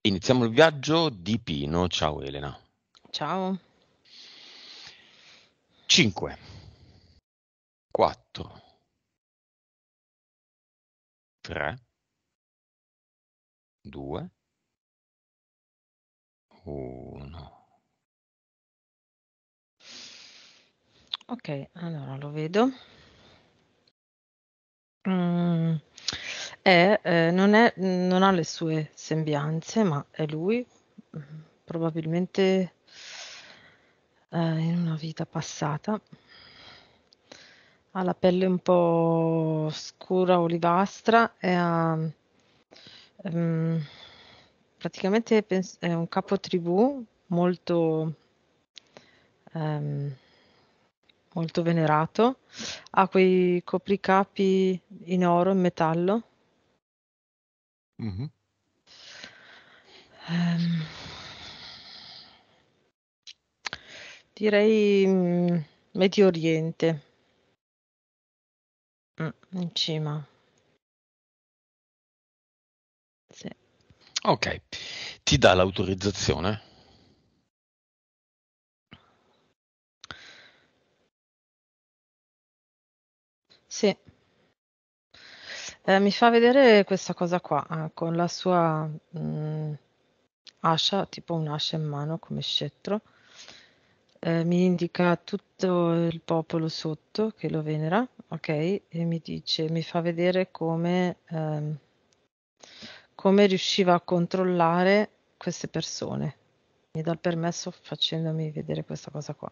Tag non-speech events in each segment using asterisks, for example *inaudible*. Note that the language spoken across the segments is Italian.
Iniziamo il viaggio di Pino. Ciao Elena. Ciao. 5, 4, 3, 2, 1. Ok, allora lo vedo. Mm. È, eh, non, è, non ha le sue sembianze, ma è lui, probabilmente eh, in una vita passata. Ha la pelle un po' scura olivastra e ha, ehm, praticamente è un capo tribù molto, ehm, molto venerato. Ha quei copricapi in oro, in metallo Mhm. Ehm. Direi, mhmm, Medio Oriente. Mh, mm, in cima. Sì. Okay. Ti dà l'autorizzazione? Sì. Eh, mi fa vedere questa cosa qua, eh, con la sua mh, mm, ascia, tipo un'ascia in mano come scettro. Eh, mi indica tutto il popolo sotto che lo venera, ok? E mi dice, mi fa vedere come, ehm, come riusciva a controllare queste persone. Mi dà il permesso facendomi vedere questa cosa qua.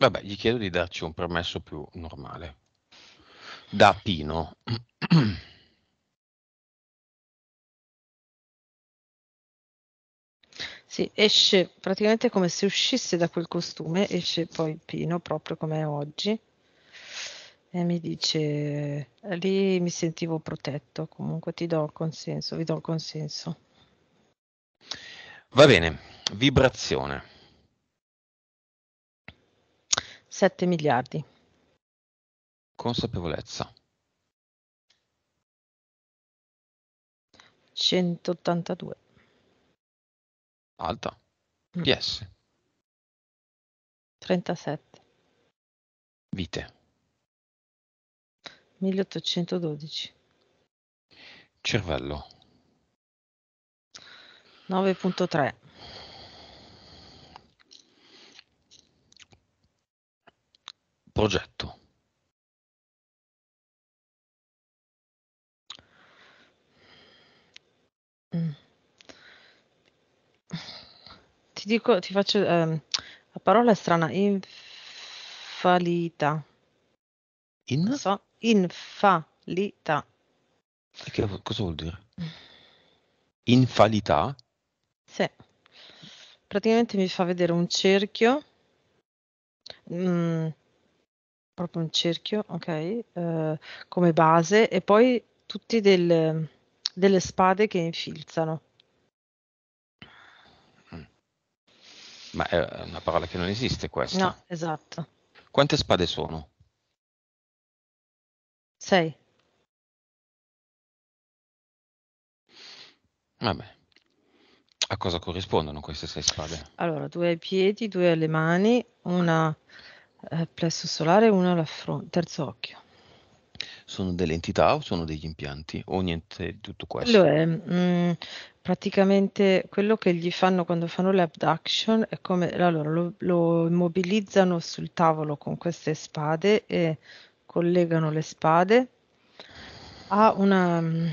Vabbè, gli chiedo di darci un permesso più normale da Pino. *clears throat* Sì, esce praticamente come se uscisse da quel costume, esce poi Pino proprio come è oggi e mi dice lì mi sentivo protetto, comunque ti do consenso, vi do consenso. Va bene, vibrazione. 7 miliardi consapevolezza. 182. Alta. Mm. PS. 37. Vite. 1812. Cervello. 9.3. Progetto. Mm. Ti dico ti faccio ehm, la parola è strana, infalita. Non so, infalita. E che cosa vuol dire? Infalità? Sì. Praticamente mi fa vedere un cerchio mhmm, proprio un cerchio, ok? ehm, come base e poi tutti del delle spade che infilzano. Mm. Ma è una parola che non esiste questa. No, esatto. Quante spade sono? Sei. Vabbè. A cosa corrispondono queste sei spade? Allora, due ai piedi, due alle mani, una al eh, plesso solare e una al terzo occhio sono delle entità o sono degli impianti o niente di tutto questo? Quello è mh, mm, praticamente quello che gli fanno quando fanno l'abduction, è come allora, lo, lo immobilizzano sul tavolo con queste spade e collegano le spade a una... Mm,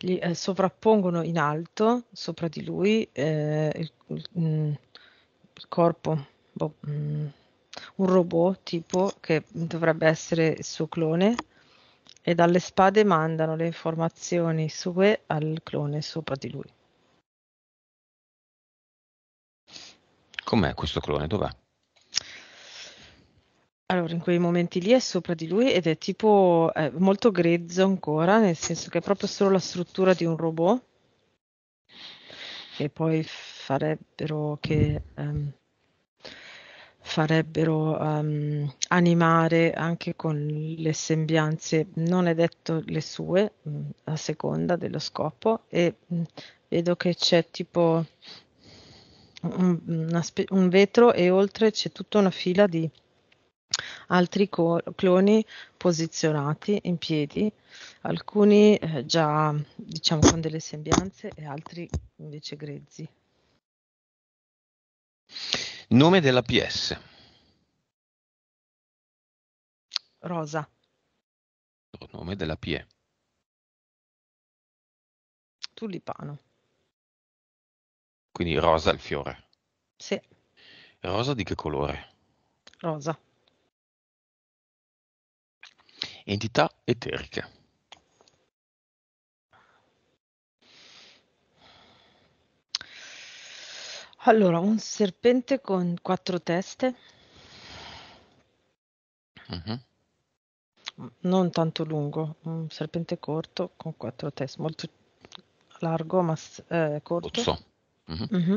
gli, eh, sovrappongono in alto sopra di lui eh, il, il, mm, il, corpo, boh, mh, un robot tipo che dovrebbe essere il suo clone e dalle spade mandano le informazioni sue al clone sopra di lui. Com'è questo clone? Dov'è? Allora, in quei momenti lì è sopra di lui ed è tipo è molto grezzo ancora, nel senso che è proprio solo la struttura di un robot. Che poi farebbero che um, farebbero um, animare anche con le sembianze, non è detto le sue, mm, a seconda dello scopo, e mm, vedo che c'è tipo un, spe- un, vetro e oltre c'è tutta una fila di altri co- cloni posizionati in piedi, alcuni eh, già diciamo con delle sembianze e altri invece grezzi. Nome della PS. Rosa. Oh, nome della PE. Tulipano. Quindi rosa il fiore. Sì. Rosa di che colore? Rosa. Entità eterica. Allora, un serpente con quattro teste. Mh-mh. non tanto lungo, un serpente corto con quattro teste, molto largo ma s eh, corto. Pozzo. Mh-mh. mh mm-hmm.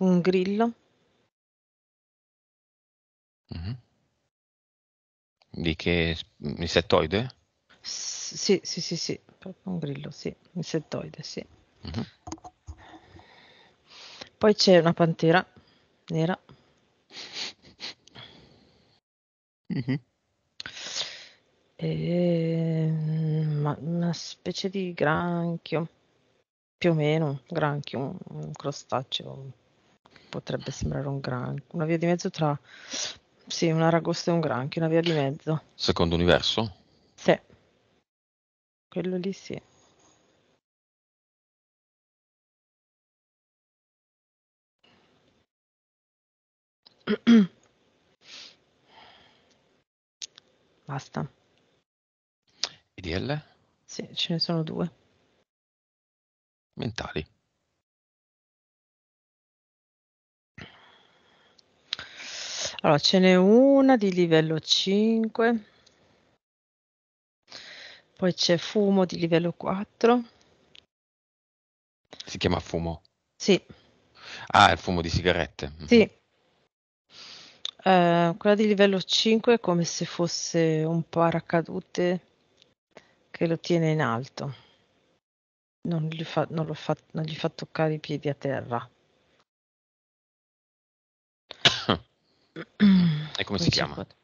Un grillo. Mh-mh. Di che s insettoide? S sì, sì, sì, sì, un grillo, sì, insettoide, sì. Mm-hmm. Poi c'è una pantera nera. Mm-hmm. Ehm, e... Ma una specie di granchio, più o meno, un granchio, un crostaceo. Potrebbe sembrare un granchio, una via di mezzo tra... Sì, una ragosta e un granchio, una via di mezzo. Secondo universo? Sì. Quello lì sì. *clears throat* Basta. IDL? Sì, ce ne sono due. Mentali. Allora, ce n'è una di livello 5, poi c'è fumo di livello 4. Si chiama fumo? Sì. Ah, è il fumo di sigarette. Sì, mhm. Eh, quella di livello 5 è come se fosse un paracadute che lo tiene in alto. Non gli fa, non fa, non gli fa toccare i piedi a terra. *coughs* e come si chiama? Pot-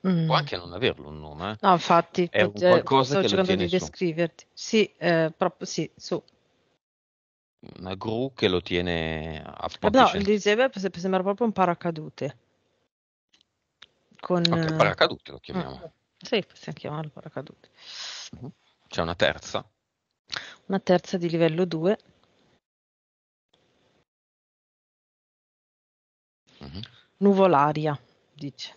Può mm. anche non averlo un nome. Eh. No, infatti, è un cioè, qualcosa sto che cercando di descriverti. Sì, eh, proprio sì, su, una gru che lo tiene a eh, pochi No, il disable sembra proprio un paracadute. Con... Ok, eh, paracadute lo chiamiamo. Ah, sì, possiamo chiamarlo paracadute. Mhm. C'è una terza. Una terza di livello 2. Mm-hmm. Nuvolaria, dice.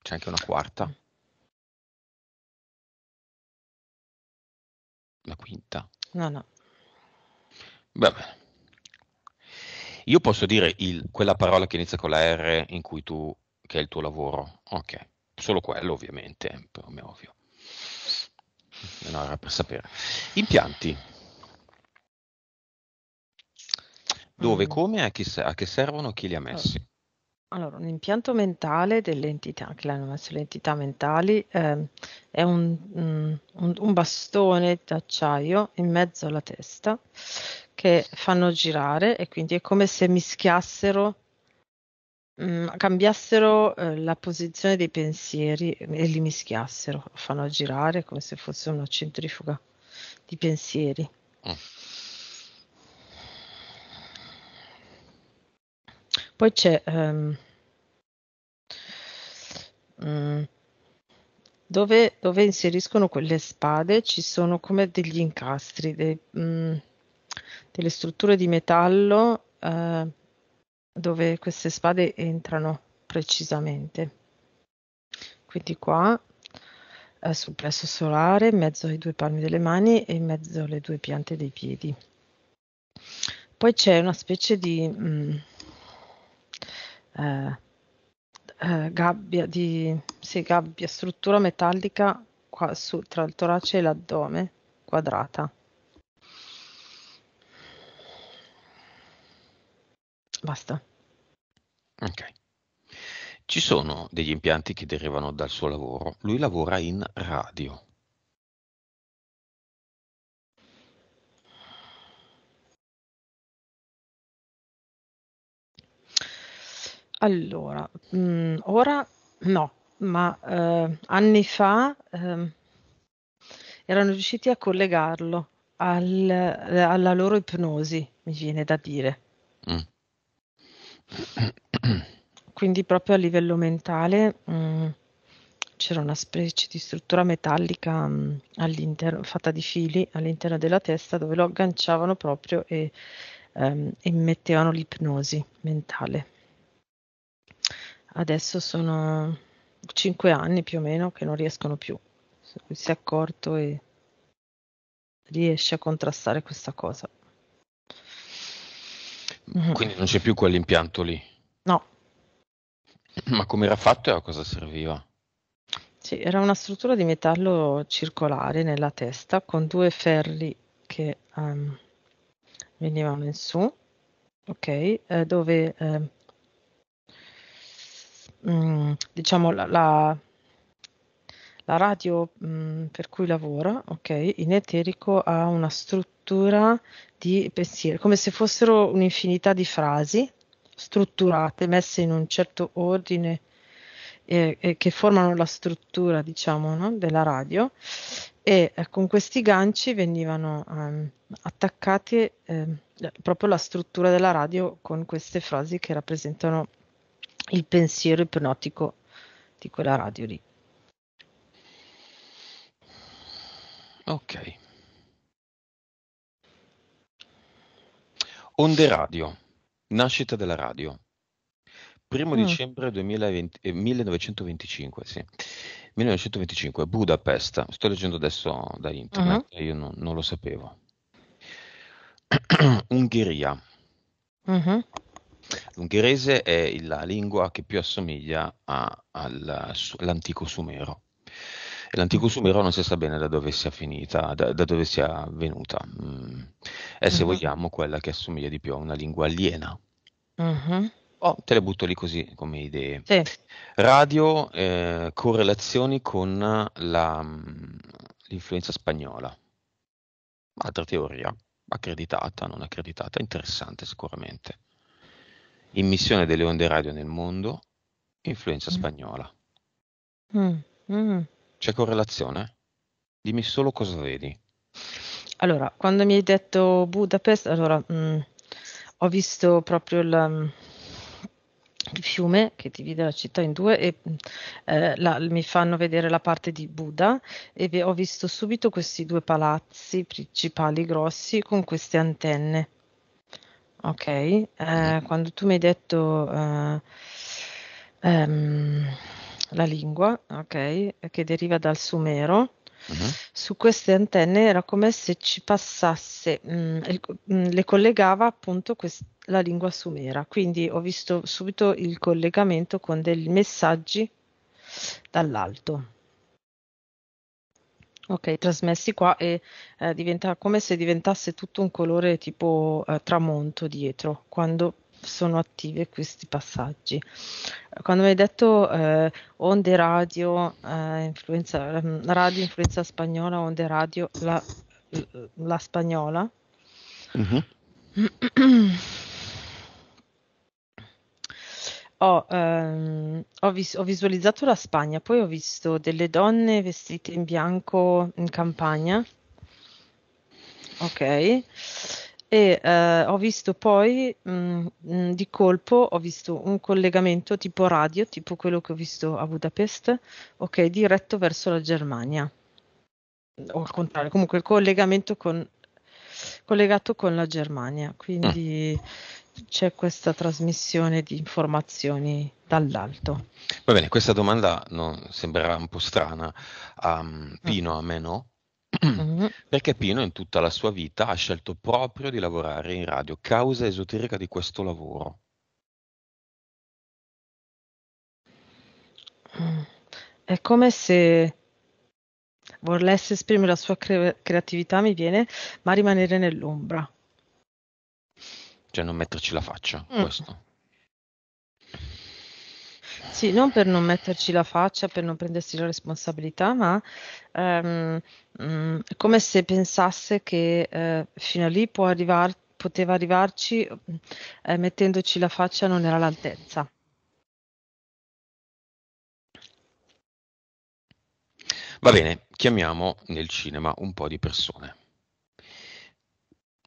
C'è anche una quarta. La mm. quinta. No, no. Va Io posso dire il, quella parola che inizia con la R in cui tu, che è il tuo lavoro. Ok, solo quello ovviamente, come ovvio. No, era per sapere. Impianti. Dove, mm. come, a chi, a chi servono, chi li ha messi. Allora, un impianto mentale delle entità, che l'hanno messo entità mentali, ehm, è un, mm, un un bastone d'acciaio in mezzo alla testa che fanno girare e quindi è come se mischiassero mhmm, cambiassero, ehm, la posizione dei pensieri e li mischiassero, fanno girare come se fosse una centrifuga di pensieri. Mh. Mm. Poi c'è... Ehm, mm, dove, dove, inseriscono quelle spade ci sono come degli incastri, dei, mh, mm, delle strutture di metallo eh, dove queste spade entrano precisamente. Quindi qua eh, sul plesso solare, in mezzo ai due palmi delle mani e in mezzo alle due piante dei piedi. Poi c'è una specie di... Mh, mm, eh, eh, gabbia, di, sì, gabbia, struttura metallica qua su, tra il torace e l'addome, quadrata. Basta. Ok. Ci sono degli impianti che derivano dal suo lavoro. Lui lavora in radio. Allora, mhmm, ora no, ma, ehm, anni fa, ehm, erano riusciti a collegarlo al eh, alla loro ipnosi, mi viene da dire. Mh. Mm. *coughs* Quindi proprio a livello mentale, mhmm, c'era una specie di struttura metallica, mhmm, all'inter fatta di fili all'interno della testa dove lo agganciavano proprio e, ehm, e mettevano l'ipnosi mentale adesso sono cinque anni più o meno che non riescono più. Si è accorto e riesce a contrastare questa cosa. Mm-hmm. Quindi non c'è più quell'impianto lì? No. Ma come era fatto e a cosa serviva? Sì, era una struttura di metallo circolare nella testa con due ferri che um, venivano in su, ok, eh, dove eh, Mm, diciamo la, la, la radio mh, mm, per cui lavoro, ok, in eterico ha una struttura di pensiero, come se fossero un'infinità di frasi strutturate, messe in un certo ordine eh, eh, che formano la struttura, diciamo, no? della radio e eh, con questi ganci venivano ehm, attaccate ehm, proprio la struttura della radio con queste frasi che rappresentano il pensiero ipnotico di quella radio lì. Ok. Onde Radio, nascita della radio. Primo mm. dicembre 2020, eh, 1925, sì. 1925, Budapest. Sto leggendo adesso da internet, mm-hmm. io non, non, lo sapevo. *clears throat* Ungheria. Mm-hmm. L'ungherese è la lingua che più assomiglia a, al, all'antico sumero. E l'antico mm. sumero non si sa bene da dove sia finita, da, da dove sia venuta. Mm. È, se uh-huh. vogliamo, quella che assomiglia di più a una lingua aliena. Uh-huh. Oh, te le butto lì così come idee. Sì. Radio, eh, correlazioni con la, mm, l'influenza spagnola. Altra teoria, accreditata, non accreditata, interessante sicuramente immissione delle onde radio nel mondo, influenza mm. spagnola. Mm. Mm. C'è correlazione? Dimmi solo cosa vedi. Allora, quando mi hai detto Budapest, allora mh, mm, ho visto proprio il, mm, il, fiume che divide la città in due e eh, la, mi fanno vedere la parte di Buda e ho visto subito questi due palazzi principali grossi con queste antenne Ok, ehm, quando tu mi hai detto, ehm, ehm, la lingua, okay, che deriva dal sumero, Mh-mh. su queste antenne era come se ci passasse, mhmm, il co mm, le collegava appunto ques la lingua sumera. Quindi ho visto subito il collegamento con dei messaggi dall'alto. Ok, trasmessi qua e eh, diventa come se diventasse tutto un colore tipo eh, tramonto dietro quando sono attivi questi passaggi. Quando mi hai detto eh, onde radio, eh, influenza, ehm, radio, influenza spagnola, onde radio, la, la spagnola, mm-hmm. *clears throat* ho, ehm, ho, vis- ho visualizzato la Spagna, poi ho visto delle donne vestite in bianco in campagna. Ok. E eh, ho visto poi mh, mm, mh, mm, di colpo, ho visto un collegamento tipo radio, tipo quello che ho visto a Budapest, ok, diretto verso la Germania. O al contrario, comunque il collegamento con, collegato con la Germania. Quindi mm c'è questa trasmissione di informazioni dall'alto. Va bene, questa domanda non, sembrerà un po' strana a um, Pino, a me no, mm-hmm. *clears throat* perché Pino in tutta la sua vita ha scelto proprio di lavorare in radio, causa esoterica di questo lavoro. Mm. È come se volesse esprimere la sua cre- creatività, mi viene, ma rimanere nell'ombra cioè non metterci la faccia, mm. questo. Sì, non per non metterci la faccia, per non prendersi la responsabilità, ma um, um, come se pensasse che uh, fino a lì arrivar- poteva arrivarci uh, mettendoci la faccia non era all'altezza. Va bene, chiamiamo nel cinema un po' di persone.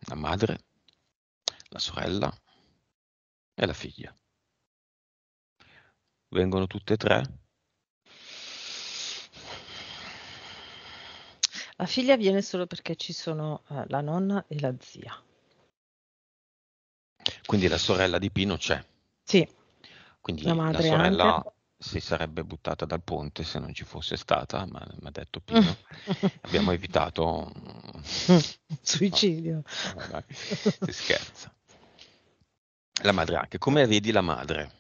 La madre, la sorella e la figlia. Vengono tutte e tre? La figlia viene solo perché ci sono eh, la nonna e la zia. Quindi la sorella di Pino c'è. Sì. Quindi la, la sorella anche. si sarebbe buttata dal ponte se non ci fosse stata, ma mi ha detto *laughs* Pino. Abbiamo evitato suicidio. No, *laughs* no, eh, si scherza. La madre anche. Come vedi la madre?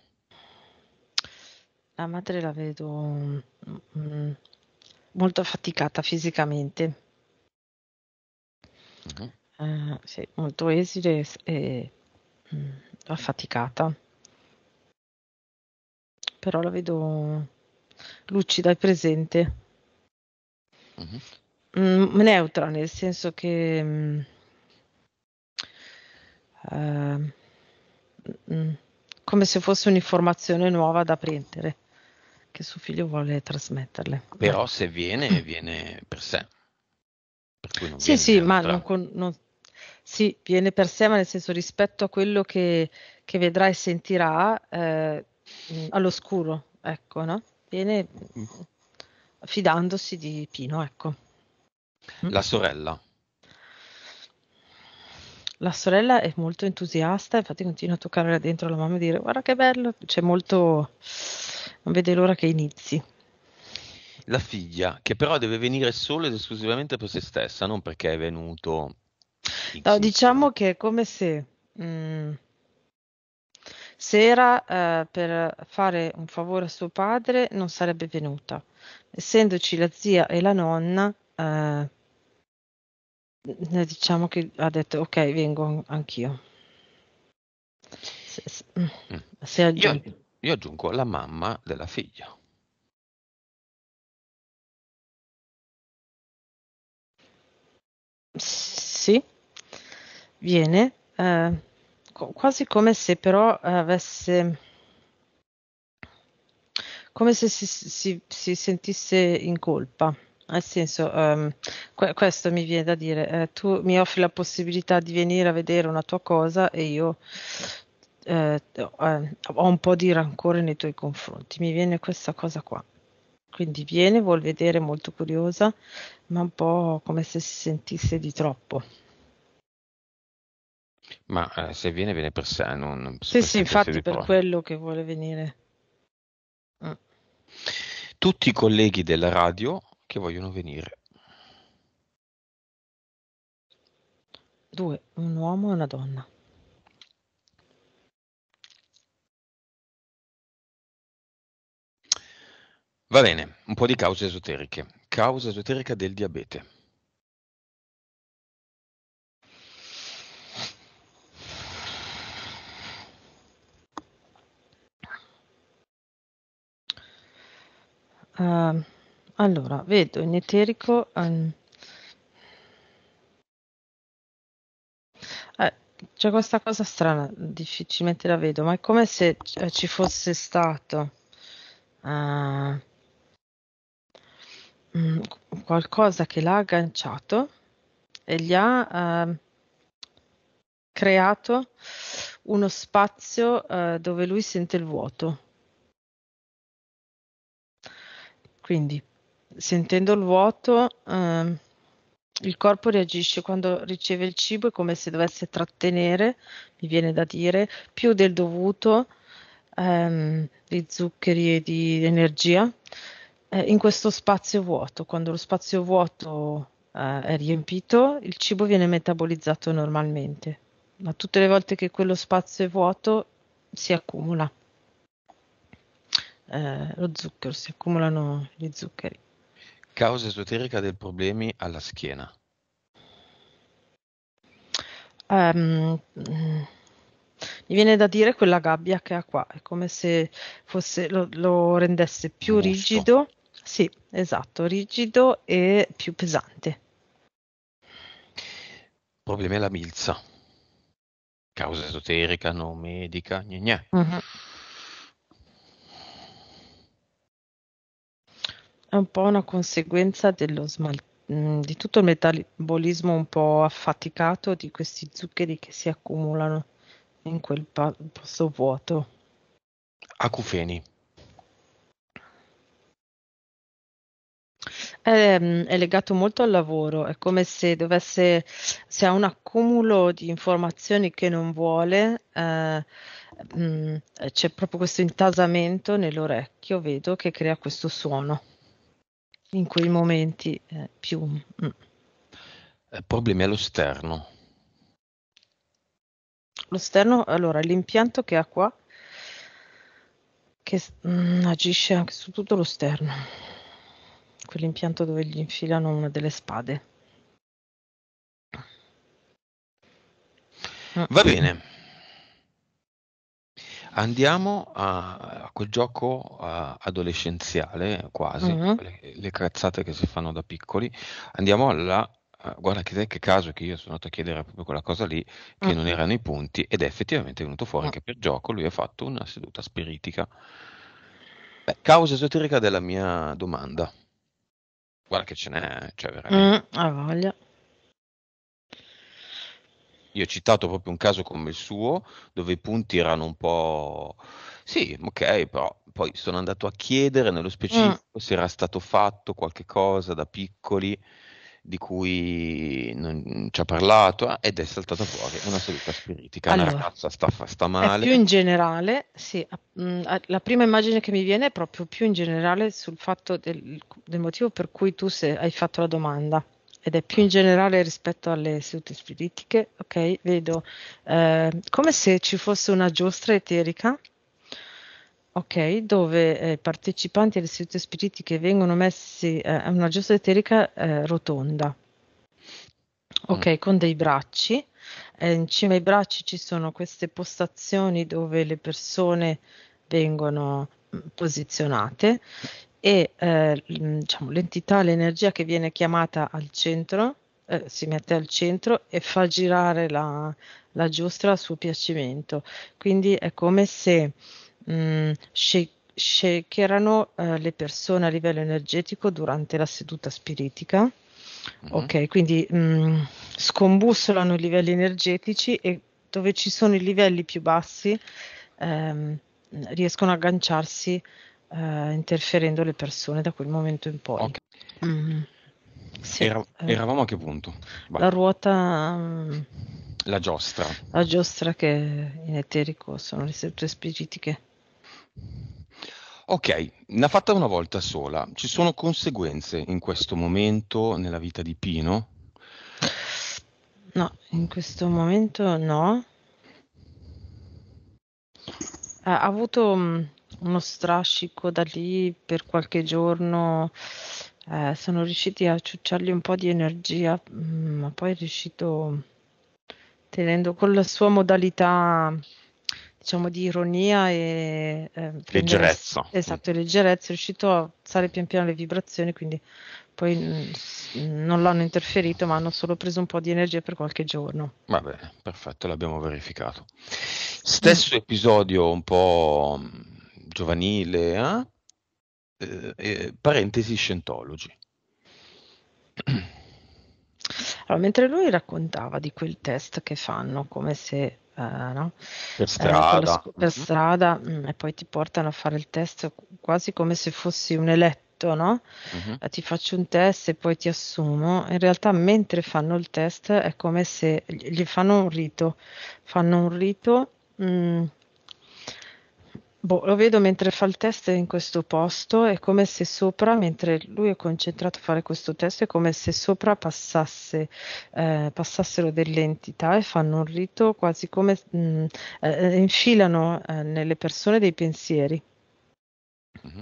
La madre la vedo mm, mm molto affaticata fisicamente. Uh-huh. Uh, sì, molto esile e mm, affaticata. Però la vedo lucida e presente. Uh-huh. Mm, neutra, nel senso che... Uh, Mm. come se fosse un'informazione nuova da prendere che suo figlio vuole trasmetterle. Però se viene, viene per sé. Per sì, sì, ma non con, non, sì, viene per sé, ma nel senso rispetto a quello che, che vedrà e sentirà eh, all'oscuro, ecco, no? Viene fidandosi di Pino, ecco. La sorella la sorella è molto entusiasta, infatti continua a toccare là dentro la mamma e dire guarda che bello, c'è molto, non vede l'ora che inizi. La figlia, che però deve venire solo ed esclusivamente per se stessa, non perché è venuto... No, diciamo che è come se... Mh, mm, se era eh, per fare un favore a suo padre non sarebbe venuta. Essendoci la zia e la nonna, eh, diciamo che ha detto: ok vengo anch'io". S s mh, se mm, mm. Io io aggiungo la mamma della figlia. Sì, viene, ehm, co quasi come se però avesse come se si si si sentisse in colpa. Nel eh senso, um, ehm, que- questo mi viene da dire, eh, tu mi offri la possibilità di venire a vedere una tua cosa e io eh, ho eh, un po' di rancore nei tuoi confronti, mi viene questa cosa qua. Quindi viene, vuol vedere, molto curiosa, ma un po' come se si sentisse di troppo. Ma eh, se viene, viene per sé. Non, sì, sì, infatti per quello che vuole venire. Mm. Tutti i colleghi della radio che vogliono venire. Due, Un uomo e una donna. Va bene, un po' di cause esoteriche. Causa esoterica del diabete. Uh, allora, vedo in eterico... ehm, eh, c'è questa cosa strana, difficilmente la vedo, ma è come se eh, ci fosse stato eh, mm, qualcosa che l'ha agganciato e gli ha eh, creato uno spazio eh, dove lui sente il vuoto. Quindi Sentendo il vuoto, ehm, il corpo reagisce quando riceve il cibo, è come se dovesse trattenere, mi viene da dire, più del dovuto ehm, di zuccheri e di energia eh, in questo spazio vuoto. Quando lo spazio vuoto eh, è riempito, il cibo viene metabolizzato normalmente, ma tutte le volte che quello spazio è vuoto si accumula. Eh, lo zucchero, si accumulano gli zuccheri. Causa esoterica del problemi alla schiena. Um, mi viene da dire quella gabbia che ha qua, è come se fosse, lo, lo, rendesse più Musto. rigido, sì, esatto, rigido e più pesante. Problema è la milza, causa esoterica, non medica, gne gne. Uh-huh. Mhm. è un po' una conseguenza dello smal- mm, di tutto il metabolismo un po' affaticato di questi zuccheri che si accumulano in quel pa- posto vuoto. Acufeni. È, mm, è, legato molto al lavoro, è come se dovesse, se ha un accumulo di informazioni che non vuole, eh, mh, mm, c'è proprio questo intasamento nell'orecchio, vedo, che crea questo suono in quei momenti eh, più... Mm. Eh, problemi allo sterno. Lo sterno, allora, l'impianto che ha qua, che mm, agisce anche su tutto lo sterno, quell'impianto dove gli infilano una delle spade. Va bene. Andiamo a, a quel gioco uh, adolescenziale, quasi, mm-hmm. le, le, cazzate che si fanno da piccoli. Andiamo alla... Uh, eh, guarda che, che caso che io sono andato a chiedere proprio quella cosa lì, che mm-hmm. non erano i punti, ed è effettivamente venuto fuori mm-hmm. che per gioco lui ha fatto una seduta spiritica. Beh, causa esoterica della mia domanda. Guarda che ce n'è, cioè veramente. Mm, a voglia. Io ho citato proprio un caso come il suo, dove i punti erano un po'... Sì, ok, però poi sono andato a chiedere nello specifico mm. se era stato fatto qualche cosa da piccoli di cui non ci ha parlato eh, ed è saltata fuori una seduta spiritica. Allora, una ragazza sta, sta male. Più in generale, sì, mm, la prima immagine che mi viene è proprio più in generale sul fatto del, del motivo per cui tu se, hai fatto la domanda ed è più in generale rispetto alle sedute spiritiche, ok? Vedo eh, come se ci fosse una giostra eterica, ok? Dove eh, i eh, partecipanti alle sedute spiritiche vengono messi a eh, una giostra eterica eh, rotonda, ok? Mm. Con dei bracci. in cima ai bracci ci sono queste postazioni dove le persone vengono mm, posizionate e eh, diciamo, l'entità, l'energia che viene chiamata al centro, eh, si mette al centro e fa girare la, la, giostra a suo piacimento. Quindi è come se mh, mm, shakerano eh, le persone a livello energetico durante la seduta spiritica. Mm-hmm. Ok, quindi mh, mm, scombussolano i livelli energetici e dove ci sono i livelli più bassi ehm, riescono a agganciarsi eh, interferendo le persone da quel momento in poi. Okay. Mm-hmm. Sì, Era, eh. eravamo a che punto? Vai. La ruota... Mm, la giostra. La giostra che in eterico sono le sette spiriti che... Ok, l'ha fatta una volta sola. Ci sono conseguenze in questo momento nella vita di Pino? No, in questo momento no. Ha avuto mm, uno strascico da lì per qualche giorno. Eh, sono riusciti a ciucciargli un po' di energia, mm, ma poi è riuscito, tenendo con la sua modalità diciamo di ironia e eh, leggerezza. Prendere, esatto, leggerezza, è riuscito a alzare pian piano le vibrazioni, quindi poi mm, non l'hanno interferito, ma hanno solo preso un po' di energia per qualche giorno. Va bene, perfetto, l'abbiamo verificato. Stesso mm. episodio un po' giovanile, eh? Eh, eh parentesi Scientology. Allora, mentre lui raccontava di quel test che fanno, come se eh, no? per eh, strada, scu- per mm-hmm. strada mm, e poi ti portano a fare il test quasi come se fossi un eletto. No? Uh-huh. Ti faccio un test e poi ti assumo. In realtà, mentre fanno il test, è come se gli fanno un rito, fanno un rito mh, mm, Boh, lo vedo mentre fa il test in questo posto, è come se sopra, mentre lui è concentrato a fare questo test, è come se sopra passasse, eh, passassero delle entità e fanno un rito quasi come mh, mm, eh, eh, infilano eh, nelle persone dei pensieri. Mm-hmm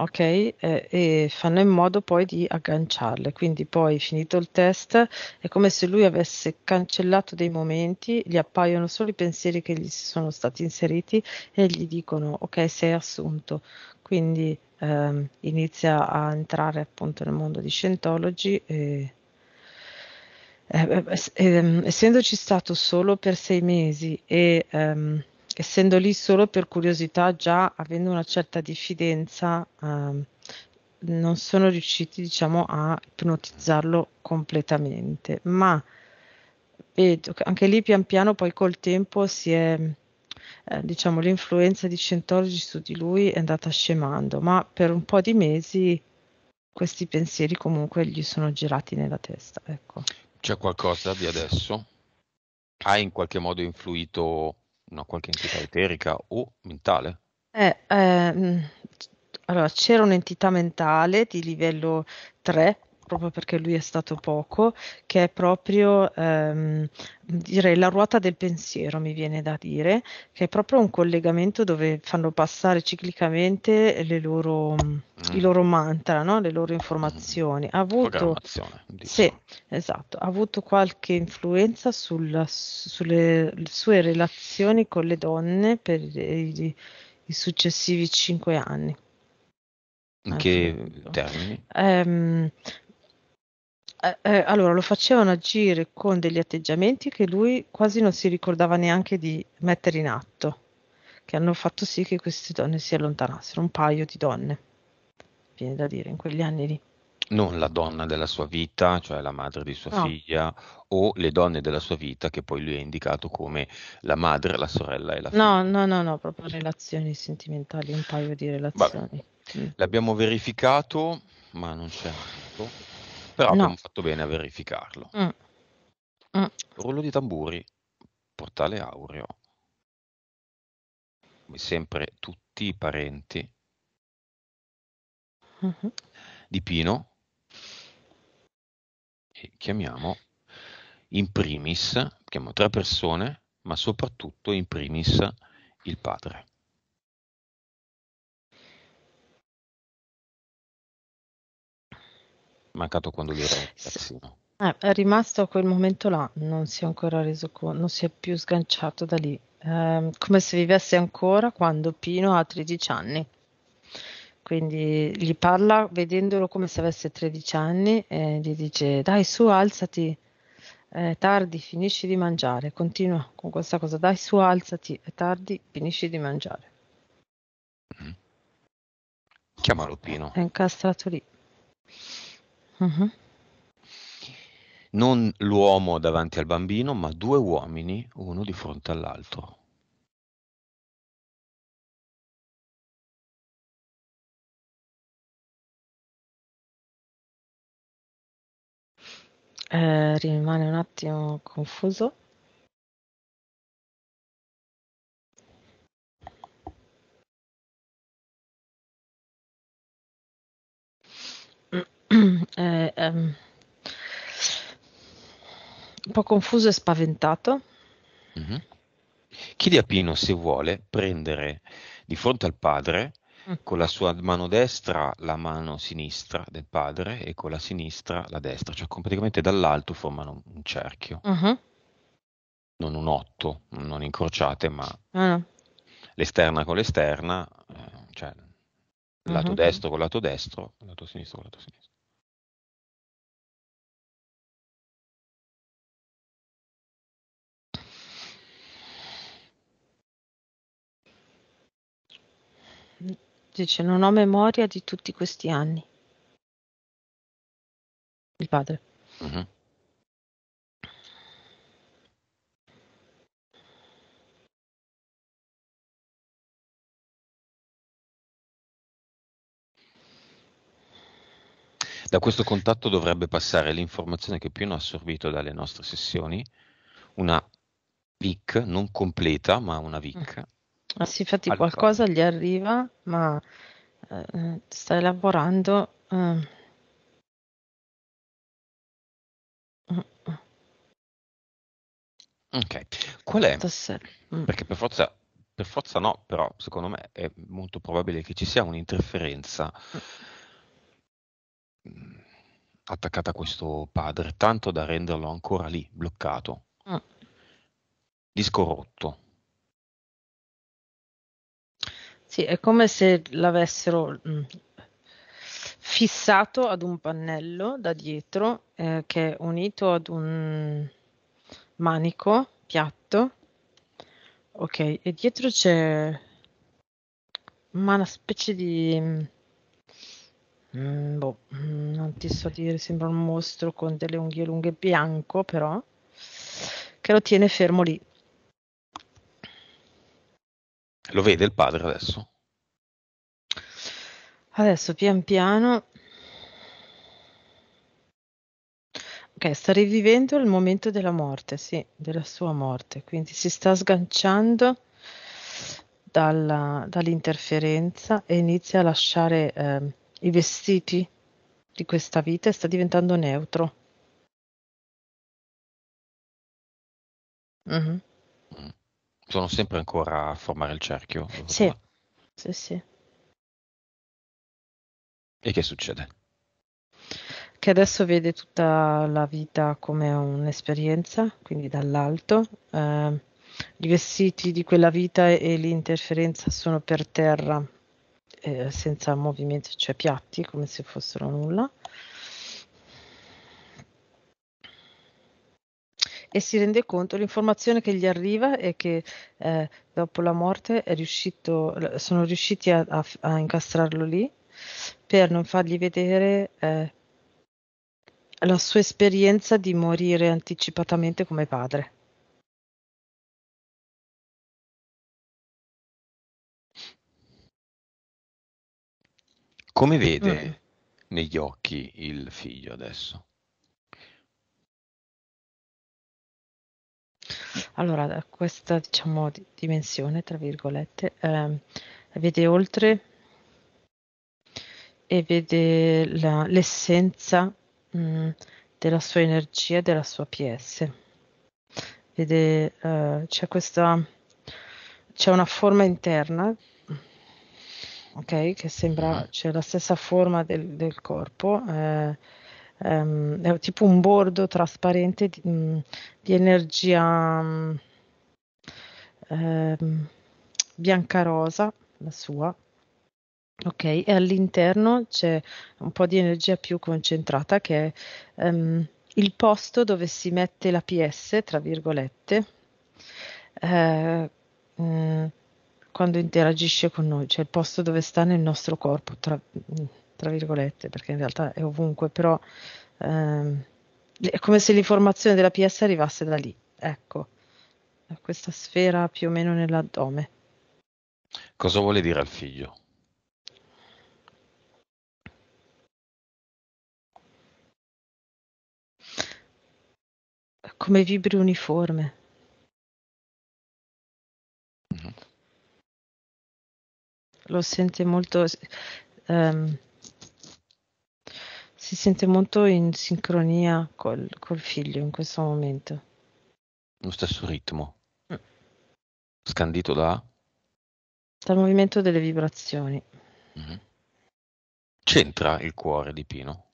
ok? Eh, e fanno in modo poi di agganciarle. Quindi poi finito il test è come se lui avesse cancellato dei momenti, gli appaiono solo i pensieri che gli sono stati inseriti e gli dicono ok sei assunto. Quindi ehm, inizia a entrare appunto nel mondo di Scientology e... Eh, eh, essendoci stato solo per sei mesi e ehm, essendo lì solo per curiosità, già avendo una certa diffidenza, ehm, non sono riusciti diciamo, a ipnotizzarlo completamente, ma vedo che anche lì pian piano poi col tempo si è, eh, diciamo, l'influenza di Scientology su di lui è andata scemando, ma per un po' di mesi questi pensieri comunque gli sono girati nella testa. Ecco. C'è qualcosa di adesso? Ha in qualche modo influito una qualche entità eterica o mentale? Eh, ehm, allora, c'era un'entità mentale di livello 3 proprio perché lui è stato poco, che è proprio ehm, direi la ruota del pensiero, mi viene da dire, che è proprio un collegamento dove fanno passare ciclicamente le loro, mm. i loro mantra, no? le loro informazioni. Ha avuto, diciamo. sì, esatto, ha avuto qualche influenza sulla, sulle sue relazioni con le donne per i, i successivi cinque anni. In che termini? Um, eh, eh, allora lo facevano agire con degli atteggiamenti che lui quasi non si ricordava neanche di mettere in atto, che hanno fatto sì che queste donne si allontanassero, un paio di donne, viene da dire, in quegli anni lì. Non la donna della sua vita, cioè la madre di sua no. figlia, o le donne della sua vita che poi lui ha indicato come la madre, la sorella e la figlia. No, no, no, no, proprio relazioni sentimentali, un paio di relazioni. Vabbè. Mm. L'abbiamo verificato, ma non c'è. Altro però no. abbiamo fatto bene a verificarlo. Mm. Mm. Rullo di tamburi, portale aureo, come sempre tutti i parenti mm-hmm. di Pino, e chiamiamo in primis, chiamiamo tre persone, ma soprattutto in primis il padre. mancato quando lui era ragazzino. Eh, è rimasto a quel momento là, non si è ancora reso conto, non si è più sganciato da lì, eh, come se vivesse ancora quando Pino ha 13 anni. Quindi gli parla vedendolo come se avesse 13 anni e gli dice dai su alzati, è tardi, finisci di mangiare, continua con questa cosa, dai su alzati, è tardi, finisci di mangiare. Mm. Chiamalo Pino. È incastrato lì. Mm-hmm. Non l'uomo davanti al bambino, ma due uomini, uno di fronte all'altro. Ehm, rimane un attimo confuso. eh, *clears throat* ehm, un po' confuso e spaventato. Mm-hmm. Chiedi a Pino se vuole prendere di fronte al padre mm. con la sua mano destra la mano sinistra del padre e con la sinistra la destra, cioè praticamente dall'alto formano un cerchio. Mm-hmm. Non un otto, non incrociate, ma mm. l'esterna con l'esterna, eh, cioè lato mm-hmm. destro con lato destro, lato sinistro con lato sinistro. Dice, non ho memoria di tutti questi anni. Il padre. Mm-hmm. Da questo contatto dovrebbe passare l'informazione che Pino ha assorbito dalle nostre sessioni, una VIC non completa, ma una VIC, Ah, sì, infatti allora. qualcosa gli arriva, ma eh, eh sta elaborando. Eh. Ok, qual è? Mm. Perché per forza, per forza no, però secondo me è molto probabile che ci sia un'interferenza mm. attaccata a questo padre, tanto da renderlo ancora lì, bloccato, mm. rotto, sì, è come se l'avessero mh, mm, fissato ad un pannello da dietro eh, che è unito ad un manico piatto. Ok, e dietro c'è ma una specie di... Mm, mm boh, mm, non ti so dire, sembra un mostro con delle unghie lunghe bianco però, che lo tiene fermo lì. Lo vede il padre adesso? Adesso pian piano. Ok, sta rivivendo il momento della morte, sì, della sua morte, quindi si sta sganciando dalla, dall'interferenza e inizia a lasciare eh, i vestiti di questa vita e sta diventando neutro. Mm-hmm sono sempre ancora a formare il cerchio. Sì, sì, sì. E che succede? Che adesso vede tutta la vita come un'esperienza, quindi dall'alto. Eh, I vestiti di quella vita e l'interferenza sono per terra, eh, senza movimento, cioè piatti, come se fossero nulla. e si rende conto, l'informazione che gli arriva è che eh, dopo la morte riuscito, sono riusciti a, a, a, incastrarlo lì per non fargli vedere eh, la sua esperienza di morire anticipatamente come padre. Come vede mm. negli occhi il figlio adesso? Allora, questa diciamo di- dimensione, tra virgolette, ehm, vede oltre e vede la- l'essenza mh, mm, della sua energia, della sua PS. Vede, eh, c'è questa, c'è una forma interna, ok, che sembra, mm-hmm. c'è la stessa forma del, del corpo. Eh, ehm, è tipo un bordo trasparente di, mm, di energia mm, ehm, bianca-rosa, la sua, Ok, e all'interno c'è un po' di energia più concentrata che è um, il posto dove si mette la PS, tra virgolette, eh, mm, quando interagisce con noi, cioè il posto dove sta nel nostro corpo, tra, mh, tra virgolette, perché in realtà è ovunque, però ehm, è come se l'informazione della PS arrivasse da lì, ecco, da questa sfera più o meno nell'addome. Cosa vuole dire al figlio? Come vibri uniforme. Mm-hmm. Lo sente molto... Um, si sente molto in sincronia col, col figlio in questo momento. Lo stesso ritmo. Mm. Scandito da? Dal movimento delle vibrazioni. Mm-hmm. C'entra il cuore di Pino?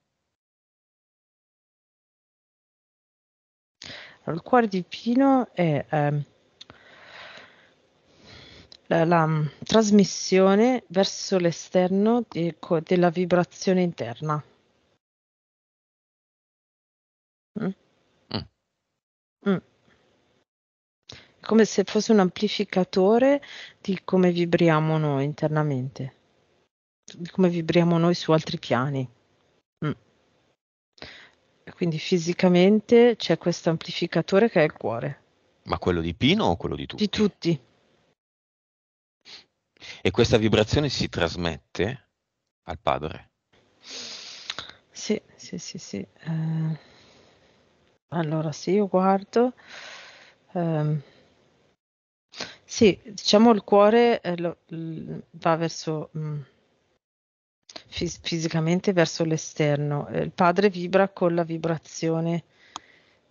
il cuore di Pino è eh, la, la, mm, trasmissione verso l'esterno di, della vibrazione interna. Mm. mm. Mm. Come se fosse un amplificatore di come vibriamo noi internamente, di come vibriamo noi su altri piani. Mm. Quindi fisicamente c'è questo amplificatore che è il cuore. Ma quello di Pino o quello di tutti? Di tutti. E questa vibrazione si trasmette al padre? Sì, sì, sì, sì. Eh allora se io guardo. Ehm, sì, diciamo il cuore eh, lo- va verso mh, mm, fis- fisicamente verso l'esterno. Eh, il padre vibra con la vibrazione,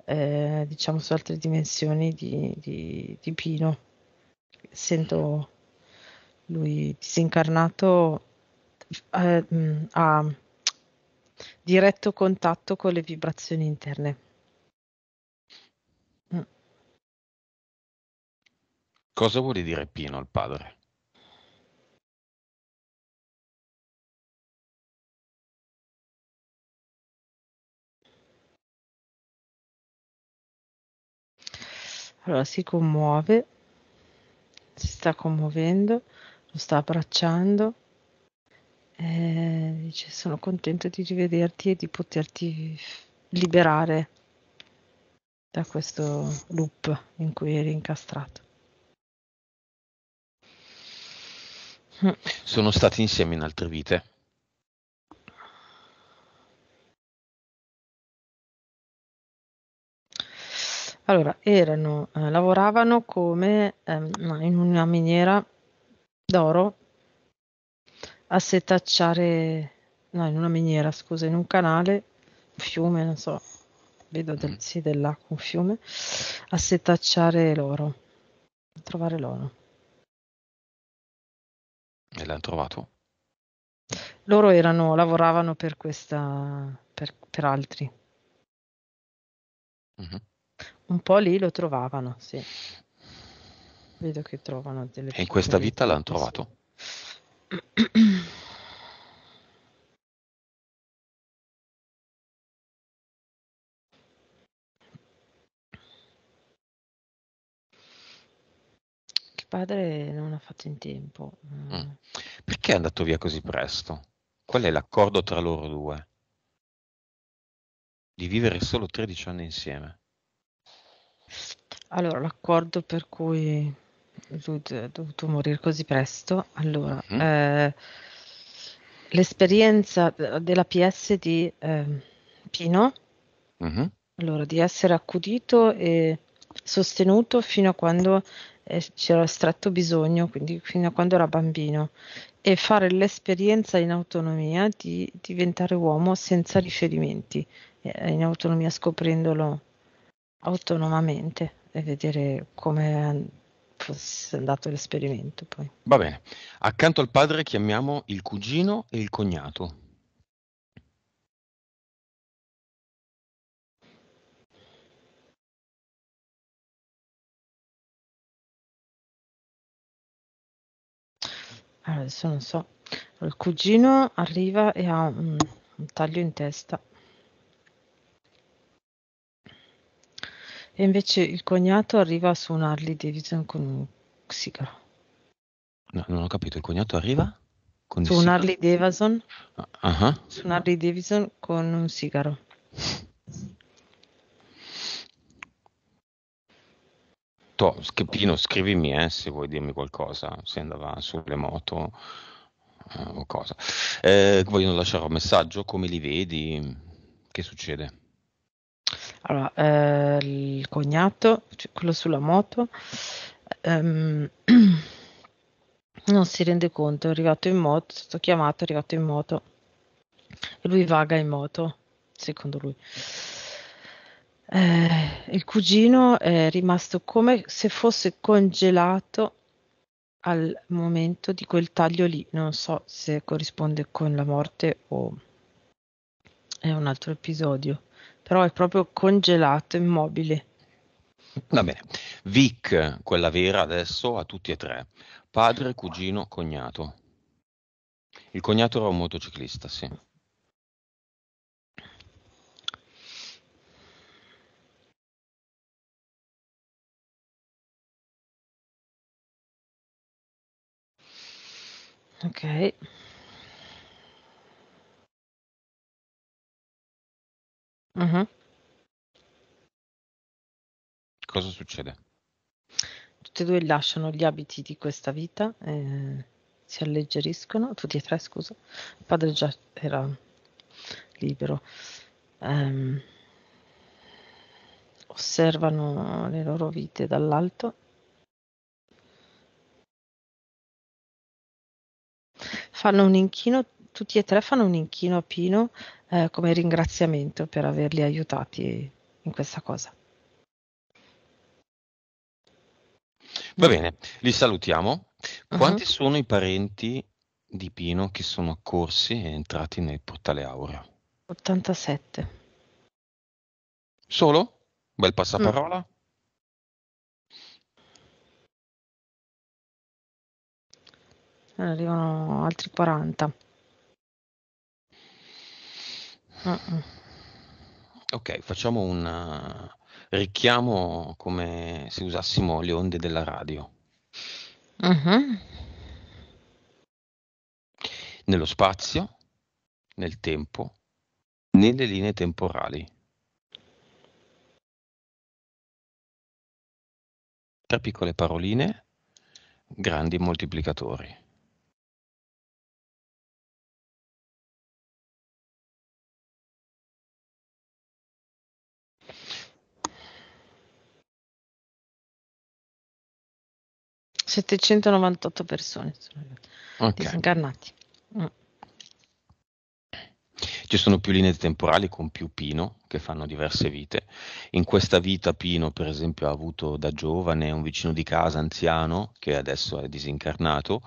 eh, diciamo su altre dimensioni di, di- di Pino. Essendo lui disincarnato, eh, mh, mm, ha diretto contatto con le vibrazioni interne. Cosa vuol dire Pino al padre? Allora si commuove, si sta commuovendo, lo sta abbracciando, e dice sono contento di rivederti e di poterti liberare da questo loop in cui eri incastrato. *laughs* Sono stati insieme in altre vite. Allora, erano, eh, lavoravano come ehm, in una miniera d'oro a setacciare, no, in una miniera, scusa, in un canale, un fiume, non so, vedo del, mm. sì, dell'acqua, un fiume, a setacciare l'oro, a trovare l'oro. E l'hanno trovato? Loro erano, lavoravano per questa, per, per altri. Mm-hmm. Un po' lì lo trovavano, sì. Vedo che trovano delle... E in questa vita l'hanno trovato? Sì. *clears throat* *clears throat* padre non ha fatto in tempo. Mm. Eh. Perché è andato via così presto? Qual è l'accordo tra loro due? Di vivere solo 13 anni insieme. Allora, l'accordo per cui lui è dovuto morire così presto, allora, mm-hmm. eh, l'esperienza della PS di eh, Pino, mm-hmm. allora, di essere accudito e sostenuto fino a quando eh, c'era stretto bisogno, quindi fino a quando era bambino, e fare l'esperienza in autonomia di diventare uomo senza riferimenti, eh, in autonomia scoprendolo autonomamente e vedere come fosse andato l'esperimento poi. Va bene, accanto al padre chiamiamo il cugino e il cognato. Adesso non so. Il cugino arriva e ha un, un taglio in testa. E invece il cognato arriva su un Harley Davidson con un sigaro. No, non ho capito. Il cognato arriva? Con su un Harley Davidson? Uh-huh. Su un Harley Davidson con un sigaro. To, Pino, scrivimi eh, se vuoi dirmi qualcosa, se andava sulle moto eh, o cosa. Eh, vogliono lasciare un messaggio, come li vedi, che succede? Allora, eh, il cognato, cioè quello sulla moto, ehm, *clears throat* non si rende conto, è arrivato in moto, è stato chiamato, è arrivato in moto, lui vaga in moto, secondo lui. Eh, il cugino è rimasto come se fosse congelato al momento di quel taglio lì. Non so se corrisponde con la morte o è un altro episodio, però è proprio congelato, immobile. Va bene. Vic, quella vera adesso, a tutti e tre. Padre, cugino, cognato. Il cognato era un motociclista, sì. Ok. Mh-mh. Cosa succede? Tutti e due lasciano gli abiti di questa vita e si alleggeriscono tutti e tre, scusa. Il padre già era libero. Ehm, osservano le loro vite dall'alto. fanno un inchino, tutti e tre fanno un inchino a Pino eh, come ringraziamento per averli aiutati in questa cosa. Va bene, li salutiamo. Mhm. Quanti uh-huh. sono i parenti di Pino che sono accorsi e entrati nel portale aureo? 87. Solo? Bel passaparola? Mm. Eh, arrivano altri 40. Uh-uh. Ok, facciamo un eh, richiamo come se usassimo le onde della radio. Uh-huh. Nello spazio, nel tempo, nelle linee temporali. Tre piccole paroline, grandi moltiplicatori. 798 persone sono okay. disincarnati. Mm. Ci sono più linee temporali con più Pino che fanno diverse vite. In questa vita Pino, per esempio, ha avuto da giovane un vicino di casa anziano che adesso è disincarnato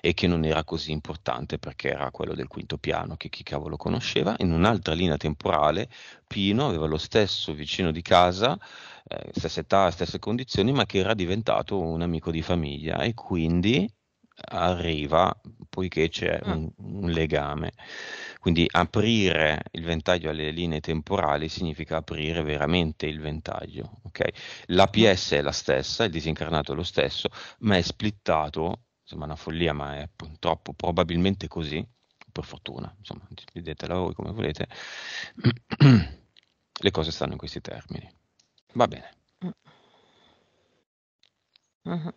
e che non era così importante perché era quello del quinto piano che chi cavolo conosceva. In un'altra linea temporale Pino aveva lo stesso vicino di casa, eh, stessa età, stesse condizioni, ma che era diventato un amico di famiglia e quindi arriva poiché c'è ah. un, un, legame. Quindi aprire il ventaglio alle linee temporali significa aprire veramente il ventaglio. Okay? L'APS mm. è la stessa, il disincarnato è lo stesso, ma è splittato insomma è una follia, ma è purtroppo probabilmente così, per fortuna, insomma, vedetela voi come volete, *clears throat* le cose stanno in questi termini. Va bene. Uh-huh.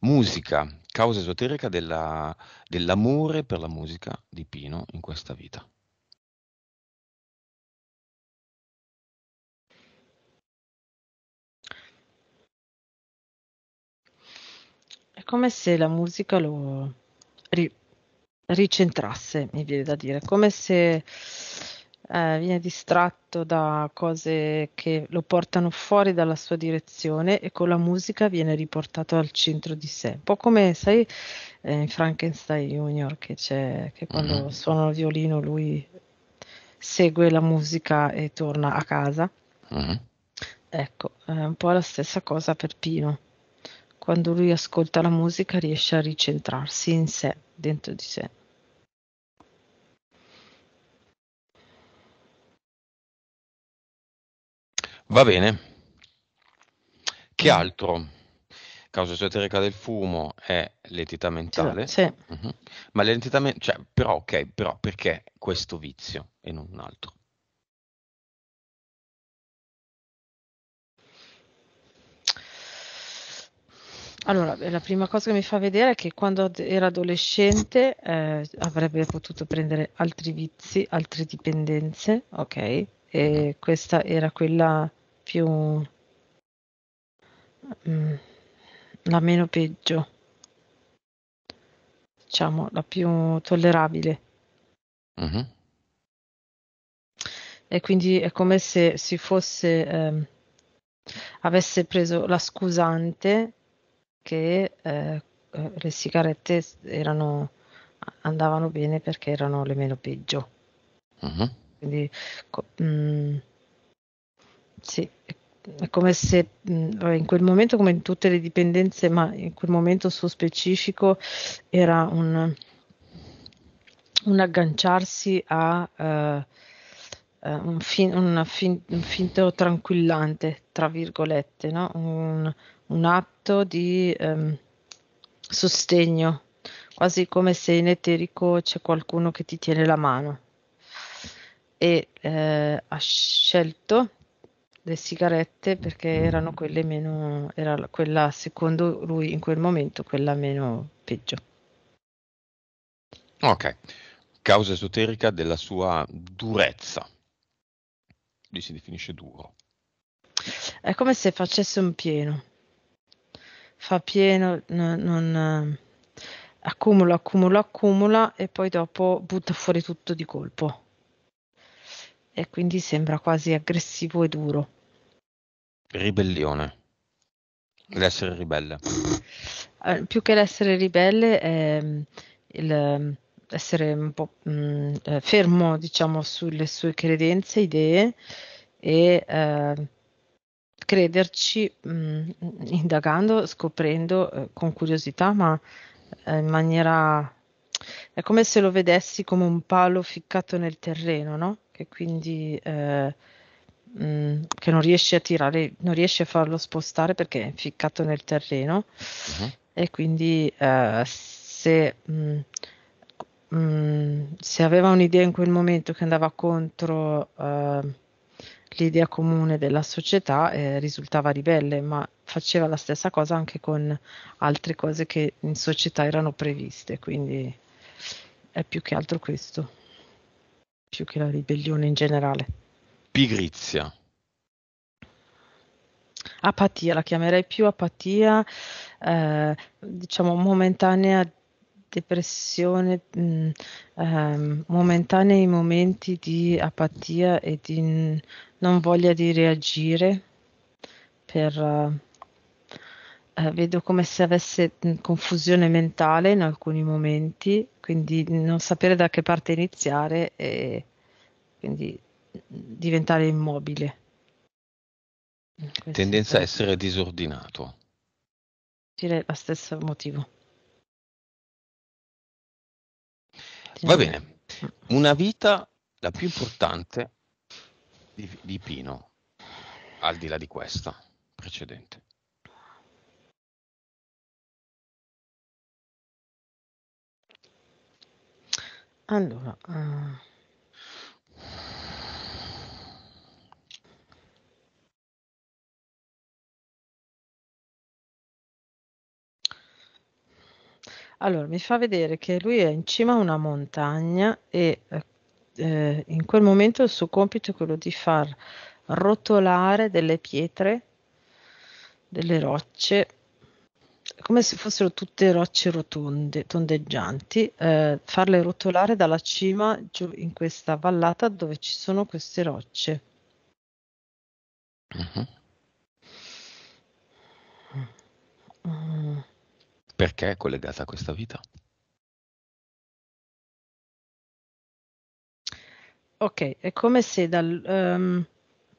Musica, causa esoterica della, dell'amore per la musica di Pino in questa vita. come se la musica lo ri- ricentrasse, mi viene da dire, come se eh, viene distratto da cose che lo portano fuori dalla sua direzione e con la musica viene riportato al centro di sé. Un po' come, sai, eh, in Frankenstein Junior che, che quando mm-hmm. suona il violino lui segue la musica e torna a casa. Mm-hmm. Ecco, è eh, un po' la stessa cosa per Pino quando lui ascolta la musica riesce a ricentrarsi in sé, dentro di sé. Va bene. Che mm. altro? Causa esoterica del fumo è l'entità mentale. Esatto, sì. Uh-huh. Ma l'entità mentale, cioè, però ok, però perché questo vizio e non un altro? Allora, eh, la prima cosa che mi fa vedere è che quando era adolescente eh, avrebbe potuto prendere altri vizi, altre dipendenze, ok? E questa era quella più... Mm, la meno peggio, diciamo, la più tollerabile. Uh-huh. E quindi è come se si fosse... Eh, avesse preso la scusante che eh, eh, le sigarette erano, andavano bene perché erano le meno peggio. Uh-huh. Quindi co- mh, mm, sì, è come se mh, mm, in quel momento, come in tutte le dipendenze, ma in quel momento suo specifico era un, un agganciarsi a uh, un, fin, un, fin, un, finto tranquillante, tra virgolette, no? un, un atto di ehm, sostegno, quasi come se in eterico c'è qualcuno che ti tiene la mano. E eh, ha scelto le sigarette perché erano quelle meno, era quella secondo lui in quel momento quella meno peggio. Ok, causa esoterica della sua durezza. Lì si definisce duro. È come se facesse un pieno fa pieno, non, non, accumula, accumula, accumula e poi dopo butta fuori tutto di colpo. E quindi sembra quasi aggressivo e duro. Ribellione. L'essere ribelle. Eh, più che l'essere ribelle è ehm, il essere un po' mh, mm, eh, fermo, diciamo, sulle sue credenze, idee e eh, crederci mh, mm, indagando, scoprendo eh, con curiosità, ma eh, in maniera... È come se lo vedessi come un palo ficcato nel terreno, no? Che quindi... Eh, mh, mm, che non riesci a tirare, non riesci a farlo spostare perché è ficcato nel terreno uh-huh. e quindi eh, se mh, mm, se aveva un'idea in quel momento che andava contro Eh, l'idea comune della società eh, risultava ribelle, ma faceva la stessa cosa anche con altre cose che in società erano previste, quindi è più che altro questo, più che la ribellione in generale. Pigrizia. Apatia, la chiamerei più apatia, eh, diciamo momentanea depressione, mh, mm, ehm, momentanei momenti di apatia e di non voglia di reagire per, uh, eh, vedo come se avesse mm, confusione mentale in alcuni momenti, quindi non sapere da che parte iniziare e quindi mm, diventare immobile. Tendenza a essere disordinato. Direi lo stesso motivo. Va bene. Una vita, la più importante di, di Pino, al di là di questa precedente. Allora, uh... Allora, mi fa vedere che lui è in cima a una montagna e eh, eh, in quel momento il suo compito è quello di far rotolare delle pietre, delle rocce, come se fossero tutte rocce rotonde, tondeggianti, eh, farle rotolare dalla cima giù in questa vallata dove ci sono queste rocce. Uh-huh. Mm. Perché è collegata a questa vita? Ok, è come se dal, um,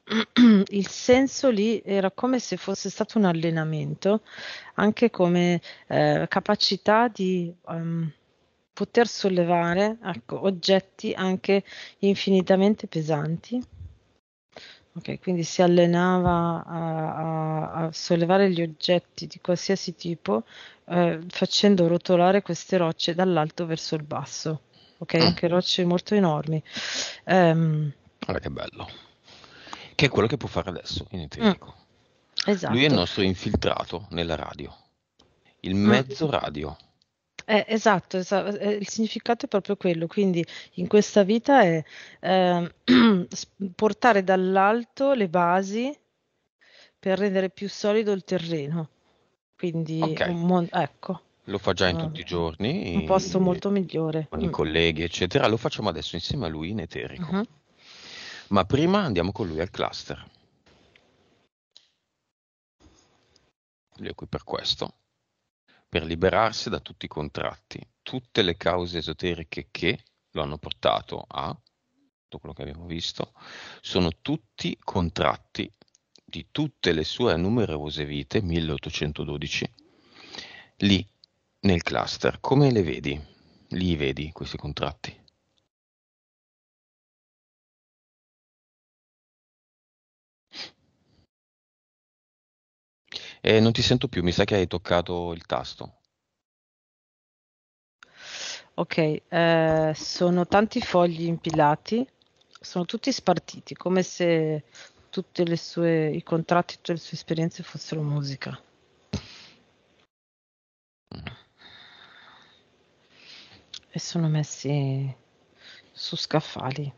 *clears throat* il senso lì era come se fosse stato un allenamento, anche come eh, capacità di um, poter sollevare ecco, oggetti anche infinitamente pesanti Ok, quindi si allenava a, a, a, sollevare gli oggetti di qualsiasi tipo eh, facendo rotolare queste rocce dall'alto verso il basso. Ok, anche mm. rocce molto enormi. Um, Guarda che bello. Che è quello che può fare adesso in italiano. Mm. Esatto. Lui è il esatto. nostro infiltrato nella radio. Il mezzo mm. radio. Eh, esatto, esa- eh, il significato è proprio quello, quindi in questa vita è eh, *clears throat* portare dall'alto le basi per rendere più solido il terreno. Quindi, okay. mon- ecco. Lo fa già in eh, tutti i giorni. Un in, posto molto migliore. Con mm. i colleghi, eccetera. Lo facciamo adesso insieme a lui in eterico. Mm-hmm. Ma prima andiamo con lui al cluster. Lui è qui per questo per liberarsi da tutti i contratti, tutte le cause esoteriche che lo hanno portato a tutto quello che abbiamo visto, sono tutti contratti di tutte le sue numerose vite, 1812, lì nel cluster. Come le vedi? Lì vedi questi contratti? E non ti sento più, mi sa che hai toccato il tasto. Ok, eh, sono tanti fogli impilati, sono tutti spartiti, come se tutti i contratti, tutte le sue esperienze fossero musica. E sono messi su scaffali.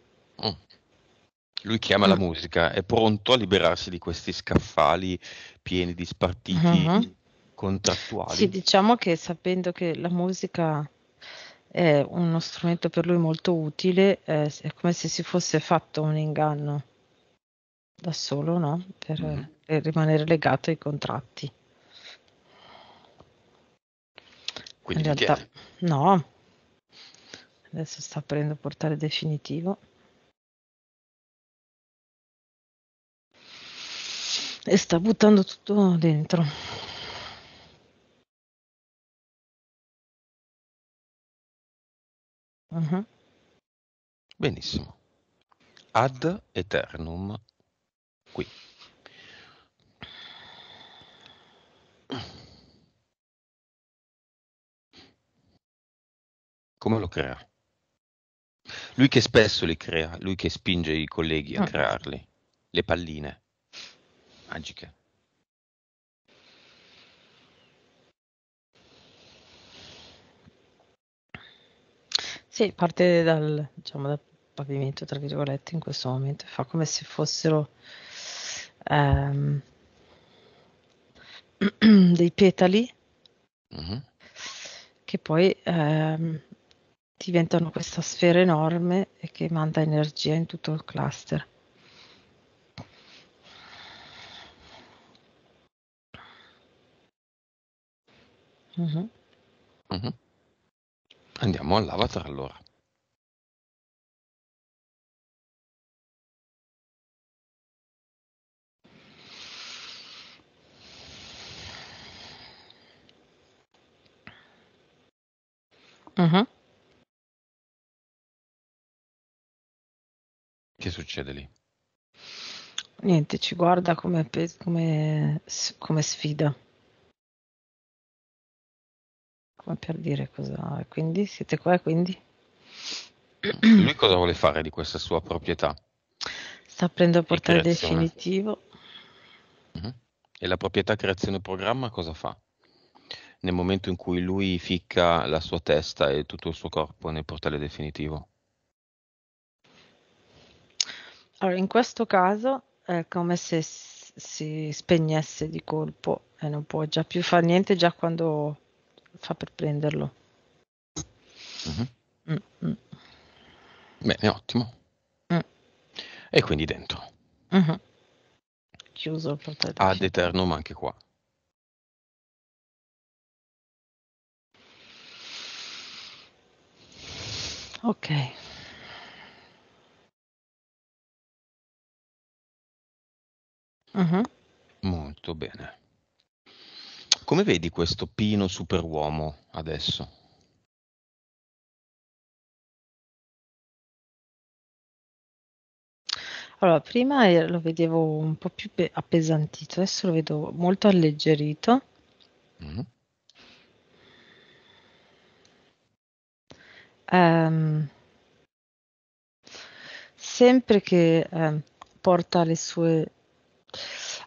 Mm. Lui chiama mm. la musica, è pronto a liberarsi di questi scaffali pieni di spartiti mm-hmm. contrattuali. Sì, diciamo che sapendo che la musica è uno strumento per lui molto utile, è come se si fosse fatto un inganno da solo, no? Per, mm. per rimanere legato ai contratti. Quindi In realtà, no, adesso sta aprendo portale definitivo. e sta buttando tutto dentro. Mhm. Benissimo. Ad eternum qui. Come lo crea? Lui che spesso li crea, lui che spinge i colleghi a ah. crearli, le palline magiche Sì, parte dal, diciamo, dal pavimento, tra virgolette, in questo momento, fa come se fossero ehm, *clears throat* dei petali uh-huh. che poi ehm, diventano questa sfera enorme e che manda energia in tutto il cluster. Uh-huh. Uh-huh. Andiamo all'avatar allora. Uh-huh. Che succede lì? Niente, ci guarda come, come, come sfida come per dire cosa... Quindi siete qua e quindi? Lui ah, cosa vuole fare di questa sua proprietà? Sta aprendo a portare definitivo. Uh-huh. E la proprietà creazione programma cosa fa? Nel momento in cui lui ficca la sua testa e tutto il suo corpo nel portale definitivo? Allora, in questo caso è come se si spegnesse di colpo e non può già più fare niente già quando fa per prenderlo. Mhm. Mm-hmm. Bene, ottimo. Mm. E quindi dentro. Mm-hmm. Chiuso il portale. Ad eternum anche qua. Ok. Mhm. Molto bene. Come vedi questo Pino superuomo adesso? Allora, prima eh, lo vedevo un po' più appesantito, adesso lo vedo molto alleggerito. Mh. Mm-hmm. Ehm, sempre che ehm, porta le sue...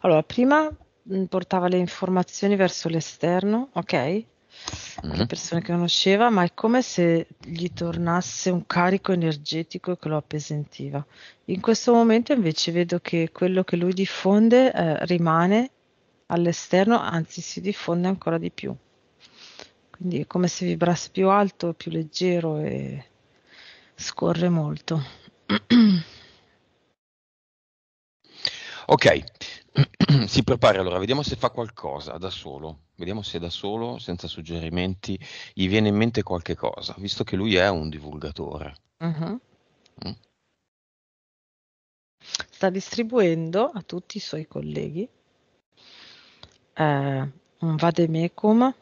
Allora, prima Mm, portava le informazioni verso l'esterno, ok? Mm. Le persone che conosceva, ma è come se gli tornasse un carico energetico che lo appesantiva. In questo momento invece vedo che quello che lui diffonde eh, rimane all'esterno, anzi si diffonde ancora di più. Quindi è come se vibrasse più alto, più leggero e scorre molto. *clears throat* Ok, *clears throat* si prepari allora, vediamo se fa qualcosa da solo, vediamo se da solo, senza suggerimenti, gli viene in mente qualche cosa, visto che lui è un divulgatore. Uh-huh. Mm. Sta distribuendo a tutti i suoi colleghi eh, un vademecum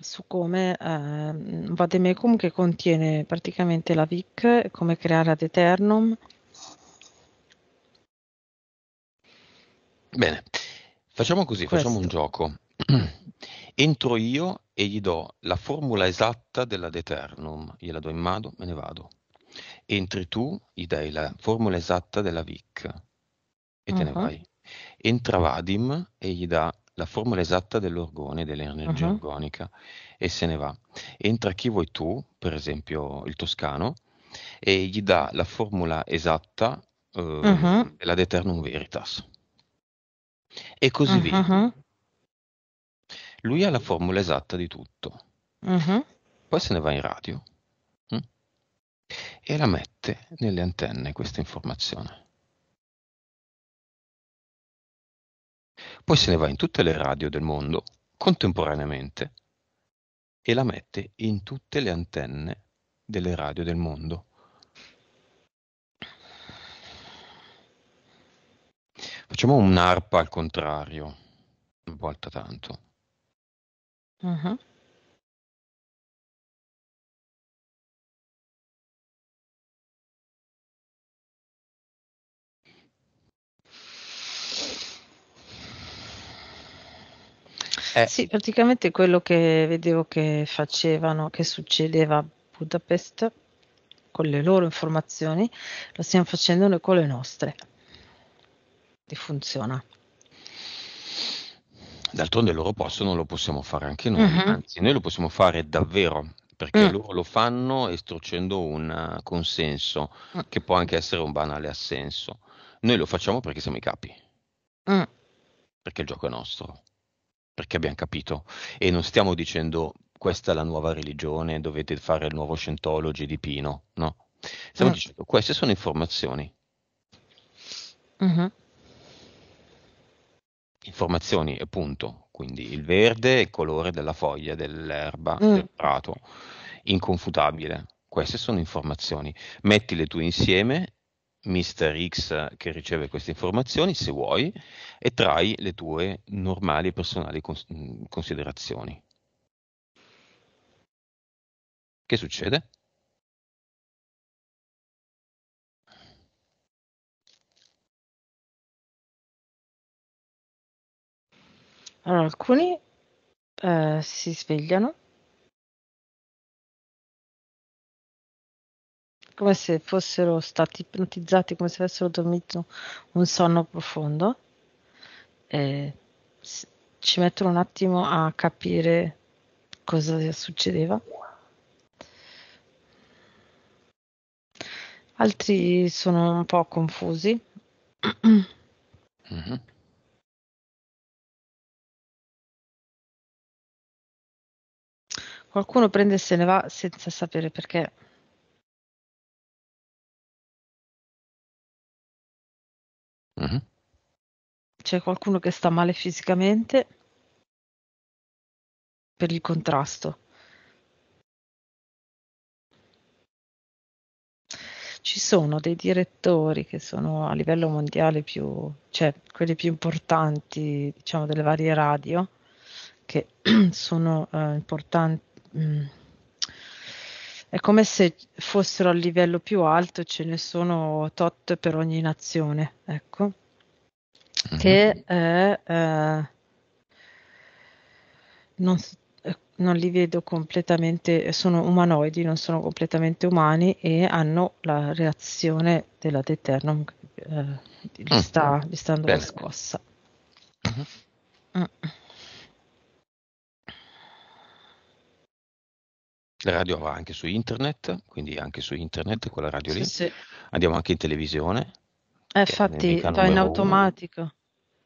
su come eh, un vademecum che contiene praticamente la VIC, come creare ad eternum Bene, facciamo così, Questo. facciamo un gioco. *clears throat* Entro io e gli do la formula esatta della Deternum, gliela do in mano, me ne vado. Entri tu, gli dai la formula esatta della VIC e te uh-huh. ne vai. Entra Vadim e gli dà la formula esatta dell'orgone, dell'energia uh-huh. organica e se ne va. Entra chi vuoi tu, per esempio il toscano, e gli dà la formula esatta eh, uh-huh. della Deternum Veritas e così uh-huh. via. Ah, ah, ah. Lui ha la formula esatta di tutto. Uh-huh. Poi se ne va in radio mh? Hm? e la mette nelle antenne questa informazione. Poi se ne va in tutte le radio del mondo contemporaneamente e la mette in tutte le antenne delle radio del mondo. Facciamo un'arpa al contrario, una volta tanto. Uh-huh. Eh. Sì, praticamente quello che vedevo che facevano, che succedeva a Budapest con le loro informazioni, lo stiamo facendo noi con le nostre e funziona. D'altronde loro possono, lo possiamo fare anche noi, uh-huh. anzi noi lo possiamo fare davvero perché uh loro lo fanno estorcendo un consenso uh che può anche essere un banale assenso. Noi lo facciamo perché siamo i capi, mm. perché il gioco è nostro, perché abbiamo capito e non stiamo dicendo questa è la nuova religione, dovete fare il nuovo Scientology di Pino, no? Stiamo dicendo queste sono informazioni. Mm-hmm informazioni e punto. Quindi il verde è il colore della foglia, dell'erba, mm. del prato, inconfutabile. Queste sono informazioni. Mettile tu insieme, Mister X che riceve queste informazioni, se vuoi, e trai le tue normali e personali cons- mm, considerazioni. Che succede? Allora, alcuni eh, si svegliano come se fossero stati ipnotizzati, come se avessero dormito un sonno profondo. E ci mettono un attimo a capire cosa succedeva. Altri sono un po' confusi. Mm-hmm. Qualcuno prende e se ne va senza sapere perché. Uh-huh. C'è qualcuno che sta male fisicamente per il contrasto. Ci sono dei direttori che sono a livello mondiale più, cioè quelli più importanti, diciamo, delle varie radio, che *clears throat* sono eh, importanti mh, mm. è come se fossero al livello più alto, ce ne sono tot per ogni nazione, ecco, mm-hmm. che è, eh, non, non, li vedo completamente, sono umanoidi, non sono completamente umani e hanno la reazione della Deternum, eh, mm. li, sta, mm. li sta dando Bene. scossa. Mm-hmm. Mm. La radio va anche su internet, quindi anche su internet quella radio sì, lì. Sì. Andiamo anche in televisione. Eh, infatti va in automatico.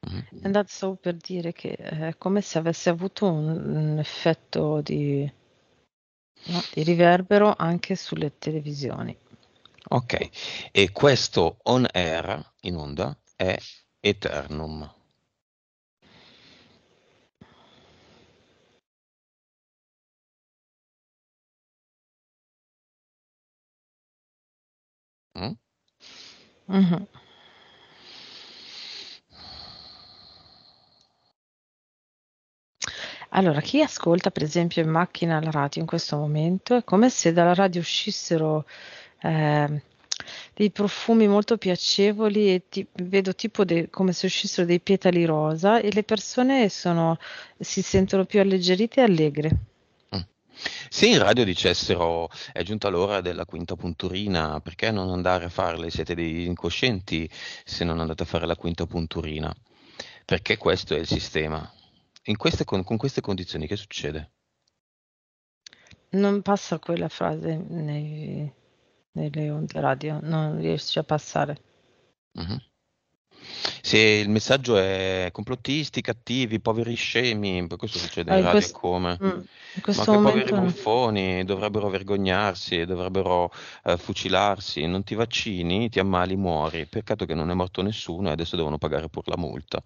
Mm-hmm. È andato solo per dire che eh, è come se avesse avuto un, un effetto di, no, di riverbero anche sulle televisioni. Ok, e questo on air in onda è Eternum. Mm? Mm-hmm. Allora, chi ascolta per esempio in macchina la radio in questo momento, è come se dalla radio uscissero, ehm, dei profumi molto piacevoli e ti vedo tipo de come se uscissero dei petali rosa e le persone sono si sentono più alleggerite e allegre. Se in radio dicessero è giunta l'ora della quinta punturina, perché non andare a farle? Siete degli incoscienti se non andate a fare la quinta punturina, perché questo è il sistema. Queste, con, con queste condizioni che succede? Non passa quella frase nei, nelle onde radio, non riesce a passare. Mm-hmm. Se il messaggio è complottisti, cattivi, poveri scemi, questo succede eh, in radio quest... come? Mm, in Ma che poveri buffoni dovrebbero vergognarsi, dovrebbero eh, fucilarsi, non ti vaccini, ti ammali, muori. Peccato che non è morto nessuno e adesso devono pagare pure la multa.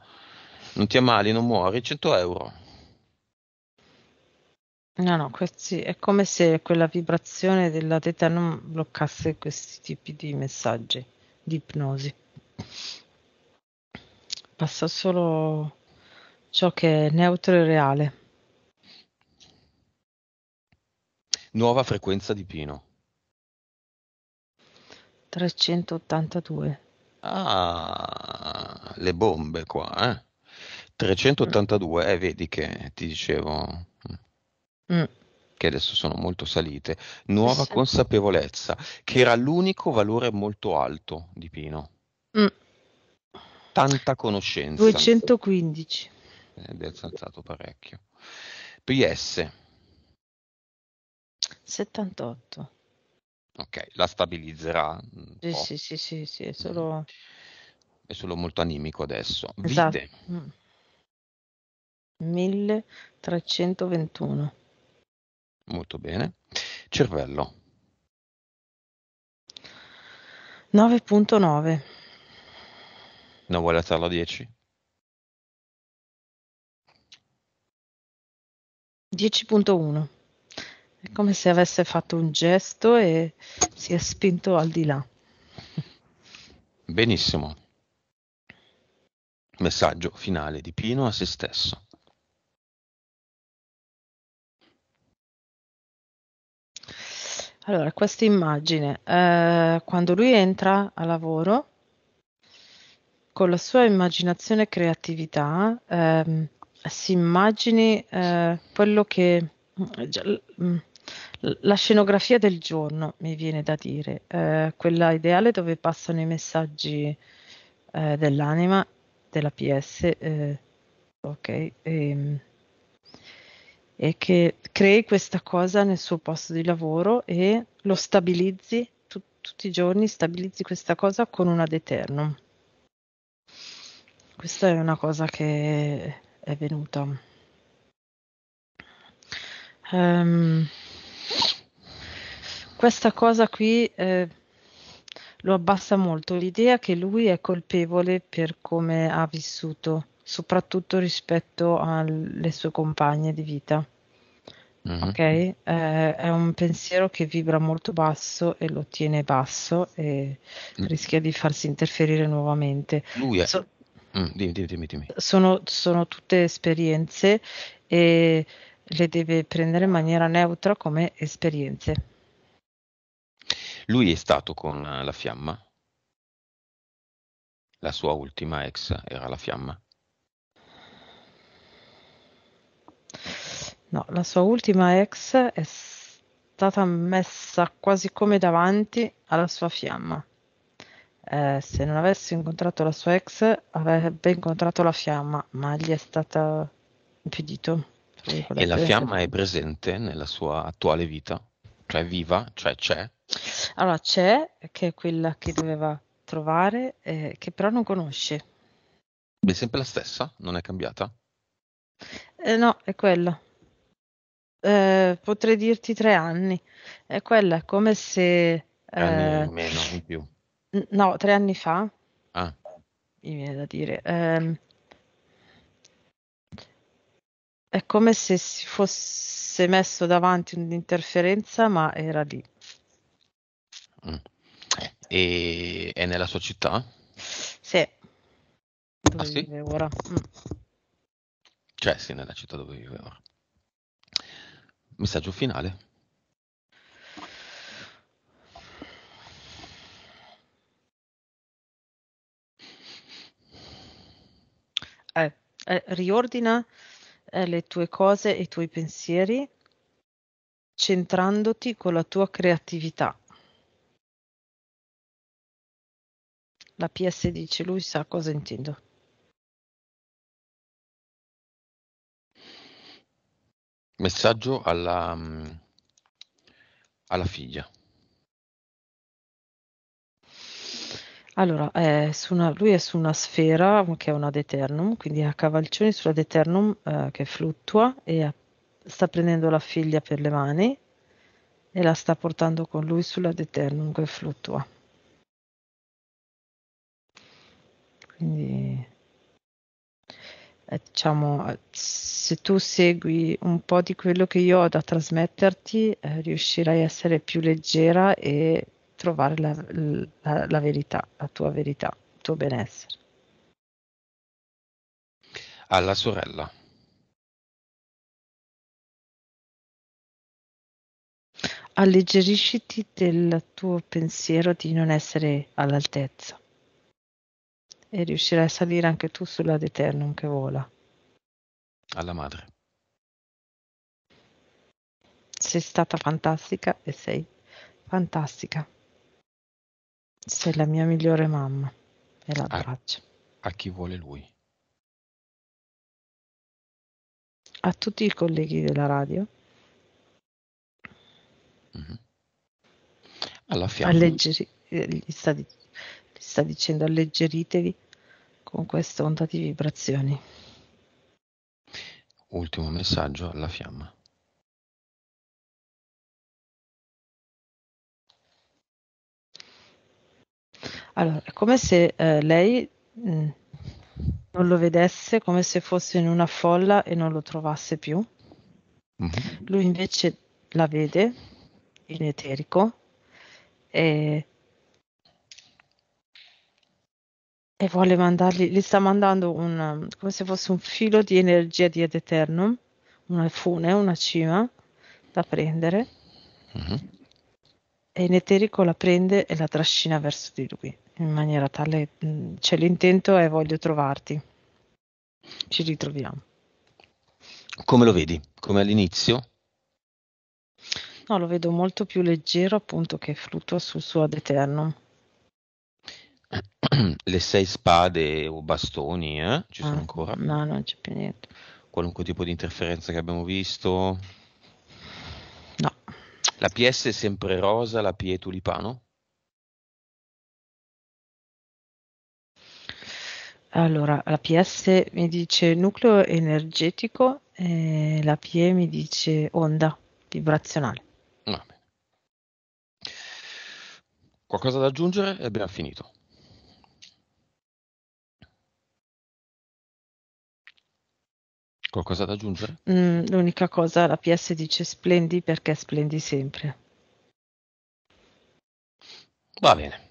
Non ti ammali, non muori, 100 euro. No, no, questi, è come se quella vibrazione della teta non bloccasse questi tipi di messaggi, di ipnosi passa solo ciò che è neutro e reale. Nuova frequenza di Pino. 382. Ah, le bombe qua, eh? 382, mm. eh, vedi che ti dicevo mm. che adesso sono molto salite. Nuova sì. consapevolezza, che era l'unico valore molto alto di Pino. Mm tanta conoscenza. 215. Ed è saltato parecchio. PS. 78. Ok, la stabilizzerà. Sì, sì, sì, sì, sì, è mm. solo... È solo molto animico adesso. Esatto. Vite. Mm. 1321. Molto bene. Cervello. 9.9. Non vuoi alzarlo a 10? 10.1 è come se avesse fatto un gesto e si è spinto al di là. Benissimo. Messaggio finale di Pino a se stesso. Allora, questa immagine, eh, quando lui entra a lavoro, con la sua immaginazione e creatività ehm, si immagini eh, quello che mm, mm, la scenografia del giorno mi viene da dire, eh, quella ideale dove passano i messaggi eh, dell'anima, della PS, eh, ok, e, ehm, e che crei questa cosa nel suo posto di lavoro e lo stabilizzi tu, tutti i giorni, stabilizzi questa cosa con una deternum. Questa è una cosa che è venuta. Um, questa cosa qui eh, lo abbassa molto, l'idea che lui è colpevole per come ha vissuto, soprattutto rispetto alle sue compagne di vita. Mm-hmm. Ok? Eh, è un pensiero che vibra molto basso e lo tiene basso e mm rischia di farsi interferire nuovamente. Lui è, so- Mm, dimmi, dimmi, dimmi. Sono, sono tutte esperienze e le deve prendere in maniera neutra come esperienze. Lui è stato con la fiamma? La sua ultima ex era la fiamma? No, la sua ultima ex è stata messa quasi come davanti alla sua fiamma eh, se non avesse incontrato la sua ex avrebbe incontrato la fiamma, ma gli è stata impedito. E la fiamma è presente nella sua attuale vita? Cioè viva? Cioè c'è? Allora c'è, che è quella che doveva trovare, eh, che però non conosce. È sempre la stessa? Non è cambiata? Eh, no, è quella. Eh, potrei dirti tre anni. È quella, è come se... Eh, meno, in più. No, tre anni fa. Ah. Mi viene da dire. Ehm, è come se si fosse messo davanti un'interferenza, ma era lì. Mm. E è nella sua città? Sì. Ah, dove ah, sì? vive ora. Mm. Cioè, sì, nella città dove vive ora. Messaggio finale. eh, riordina eh, le tue cose e i tuoi pensieri centrandoti con la tua creatività. La PS dice lui sa cosa intendo. Messaggio alla, mm, alla figlia. Allora, è eh, su una lui è su una sfera che è una Deternum, quindi a cavalcioni sulla Deternum, ehm, che fluttua e ha sta prendendo la figlia per le mani e la sta portando con lui sulla Deternum che fluttua. Quindi eh, diciamo, eh, se tu segui un po' di quello che io ho da trasmetterti, eh, riuscirai a essere più leggera e trovare la, la, la verità, la tua verità, il tuo benessere. Alla sorella. Alleggerisciti del tuo pensiero di non essere all'altezza e riuscirai a salire anche tu sulla sull'Adeternum che vola. Alla madre. Sei stata fantastica e sei fantastica. Sei la mia migliore mamma e la A, a chi vuole lui. A tutti i colleghi della radio, Mhm. Alla fiamma. alleggeri- eh, gli sta, di- gli sta dicendo alleggeritevi con questa onda di vibrazioni. Ultimo messaggio alla fiamma. Allora, è come se eh, lei mh, mm, non lo vedesse, come se fosse in una folla e non lo trovasse più. Mm-hmm. Lui invece la vede in eterico e, e vuole mandargli, gli sta mandando un, come se fosse un filo di energia di Ed Eternum, una fune, una cima da prendere. Mm-hmm. E in eterico la prende e la trascina verso di lui in maniera tale, mm, c'è l'intento è voglio trovarti, ci ritroviamo. Come lo vedi? Come all'inizio? No, lo vedo molto più leggero appunto che fluttua sul suo ad eterno *clears throat* Le sei spade o bastoni eh? ci ah, sono ancora? No, non c'è più niente. Qualunque tipo di interferenza che abbiamo visto? No. La PS è sempre rosa, la P tulipano? Allora, la PS mi dice nucleo energetico eh, e la PE mi dice onda vibrazionale. Va bene. Qualcosa da aggiungere e abbiamo finito. Qualcosa da aggiungere? Mm, l'unica cosa, la PS dice splendi perché splendi sempre. Va bene.